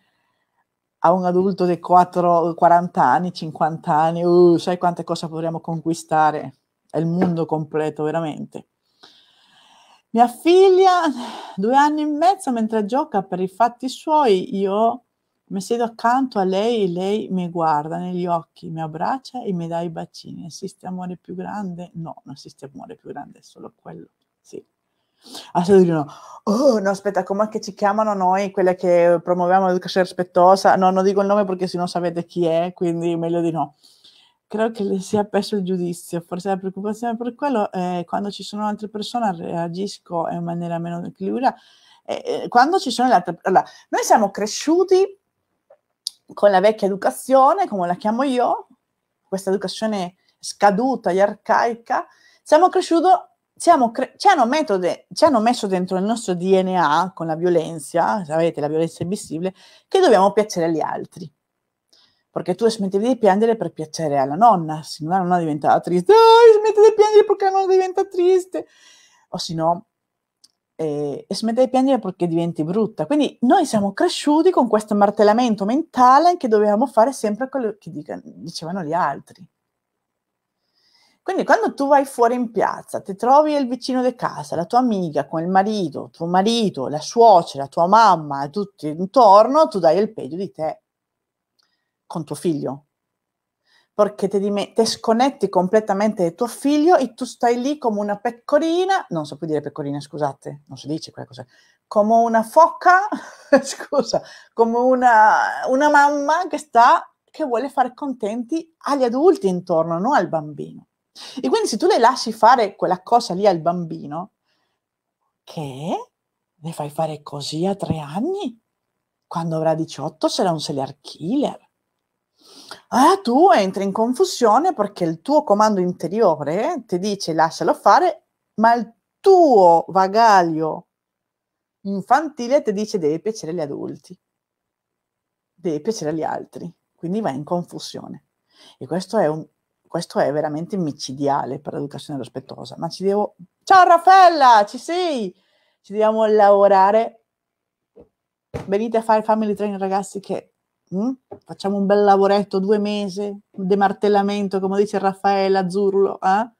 a un adulto di 4, 40 anni, 50 anni, oh, sai quante cose potremmo conquistare, è il mondo completo veramente. Mia figlia, due anni e mezzo, mentre gioca per i fatti suoi, io mi siedo accanto a lei e lei mi guarda negli occhi, mi abbraccia e mi dà i bacini. Esiste amore più grande? No, non esiste amore più grande, è solo quello. Sì. Adesso ah, dicono, oh, no, aspetta, com'è che ci chiamano noi, quelle che promuoviamo l'educazione rispettosa? No, non dico il nome perché se no sapete chi è, quindi meglio di no. Credo che le sia perso il giudizio, forse la preoccupazione per quello, eh, quando ci sono altre persone reagisco in maniera meno equilibrata. Eh, quando ci sono le altre... Allora, noi siamo cresciuti con la vecchia educazione, come la chiamo io, questa educazione scaduta e arcaica, siamo cresciuti, siamo cre- ci, hanno metode, ci hanno messo dentro il nostro DNA con la violenza, sapete, la violenza invisibile, che dobbiamo piacere agli altri. Perché tu smettevi di piangere per piacere alla nonna, se no la nonna diventava triste, oh, smetti di piangere perché la nonna diventa triste. O se no, e, e smette di piangere perché diventi brutta. Quindi noi siamo cresciuti con questo martellamento mentale che dovevamo fare sempre quello che dicevano gli altri. Quindi quando tu vai fuori in piazza, ti trovi il vicino di casa, la tua amica con il marito, tuo marito, la suocera, tua mamma, tutti intorno, tu dai il peggio di te con tuo figlio perché ti, dime- sconnetti completamente dal tuo figlio e tu stai lì come una pecorina, non so più dire pecorina, scusate, non si dice quella cosa, come una foca, scusa, come una, una mamma che sta, che vuole fare contenti agli adulti intorno, non al bambino. E quindi se tu le lasci fare quella cosa lì al bambino, che le fai fare così a tre anni, quando avrà 18 sarà un serial killer Ah, tu entri in confusione perché il tuo comando interiore ti dice lascialo fare, ma il tuo vagaglio infantile ti dice devi piacere agli adulti, devi piacere agli altri, quindi vai in confusione. E questo è, un, questo è veramente micidiale per l'educazione rispettosa, ma ci devo... Ciao Raffaella, ci sei? Ci dobbiamo lavorare. Venite a fare family training ragazzi che Mm? Facciamo un bel lavoretto, due mesi, un demartellamento, come dice Raffaella Azzurro. Eh?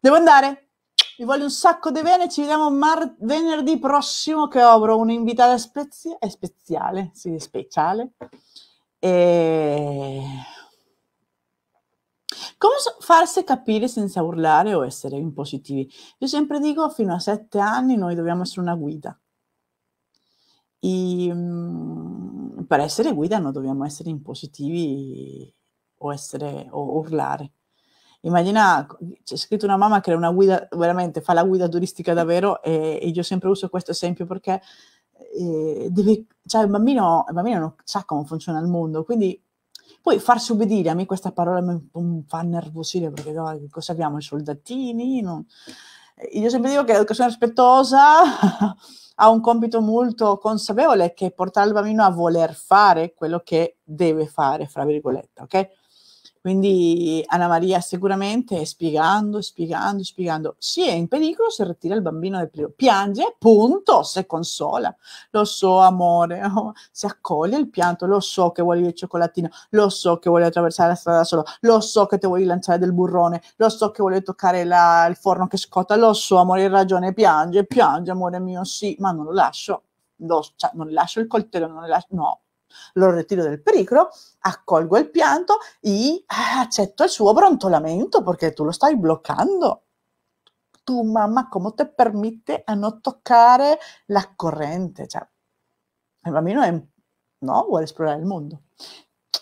Devo andare, vi voglio un sacco di bene, ci vediamo mar- venerdì prossimo che avrò un'invitata spezia- eh, speziale, sì, speciale. E... Come so- farsi capire senza urlare o essere impositivi? Io sempre dico, fino a sette anni noi dobbiamo essere una guida i, mm, per essere guida non dobbiamo essere impositivi o, essere, o urlare. Immagina, c'è scritto una mamma che è una guida, veramente fa la guida turistica davvero e, e io sempre uso questo esempio perché eh, deve, cioè il, bambino, il bambino non sa come funziona il mondo, quindi poi farsi ubbidire, a me questa parola mi, mi fa nervosire perché no, cosa abbiamo, i soldatini? Non... Eh, io sempre dico che l'educazione rispettosa ha un compito molto consapevole che è portare il bambino a voler fare quello che deve fare, fra virgolette, ok? Quindi Anna Maria sicuramente spiegando, spiegando, spiegando, si è in pericolo se ritira il bambino del pericolo. Piange, punto, se consola. Lo so, amore, oh, si accoglie il pianto, lo so che vuoi il cioccolatino, lo so che vuoi attraversare la strada solo, lo so che ti vuoi lanciare del burrone, lo so che vuoi toccare la, il forno che scotta, lo so, amore, hai ragione, piange, piange, amore mio, sì, ma non lo lascio. Lo, cioè, non lascio il coltello, non lascio, no, lo ritiro del pericolo, accolgo il pianto e ah, accetto il suo brontolamento perché tu lo stai bloccando. Tu, mamma, come ti permette a non toccare la corrente? Cioè, il bambino è, no, vuole esplorare il mondo.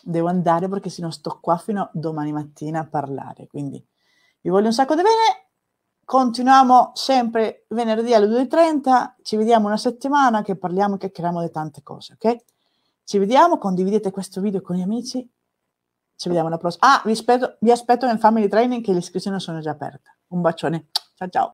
Devo andare perché se no sto qua fino a domani mattina a parlare. Quindi vi voglio un sacco di bene. Continuiamo sempre venerdì alle 2.30. Ci vediamo una settimana che parliamo e chiacchieriamo di tante cose, ok? Ci vediamo, condividete questo video con gli amici. Ci vediamo alla prossima. Ah, vi aspetto, vi aspetto nel family training che le iscrizioni sono già aperte. Un bacione. Ciao ciao.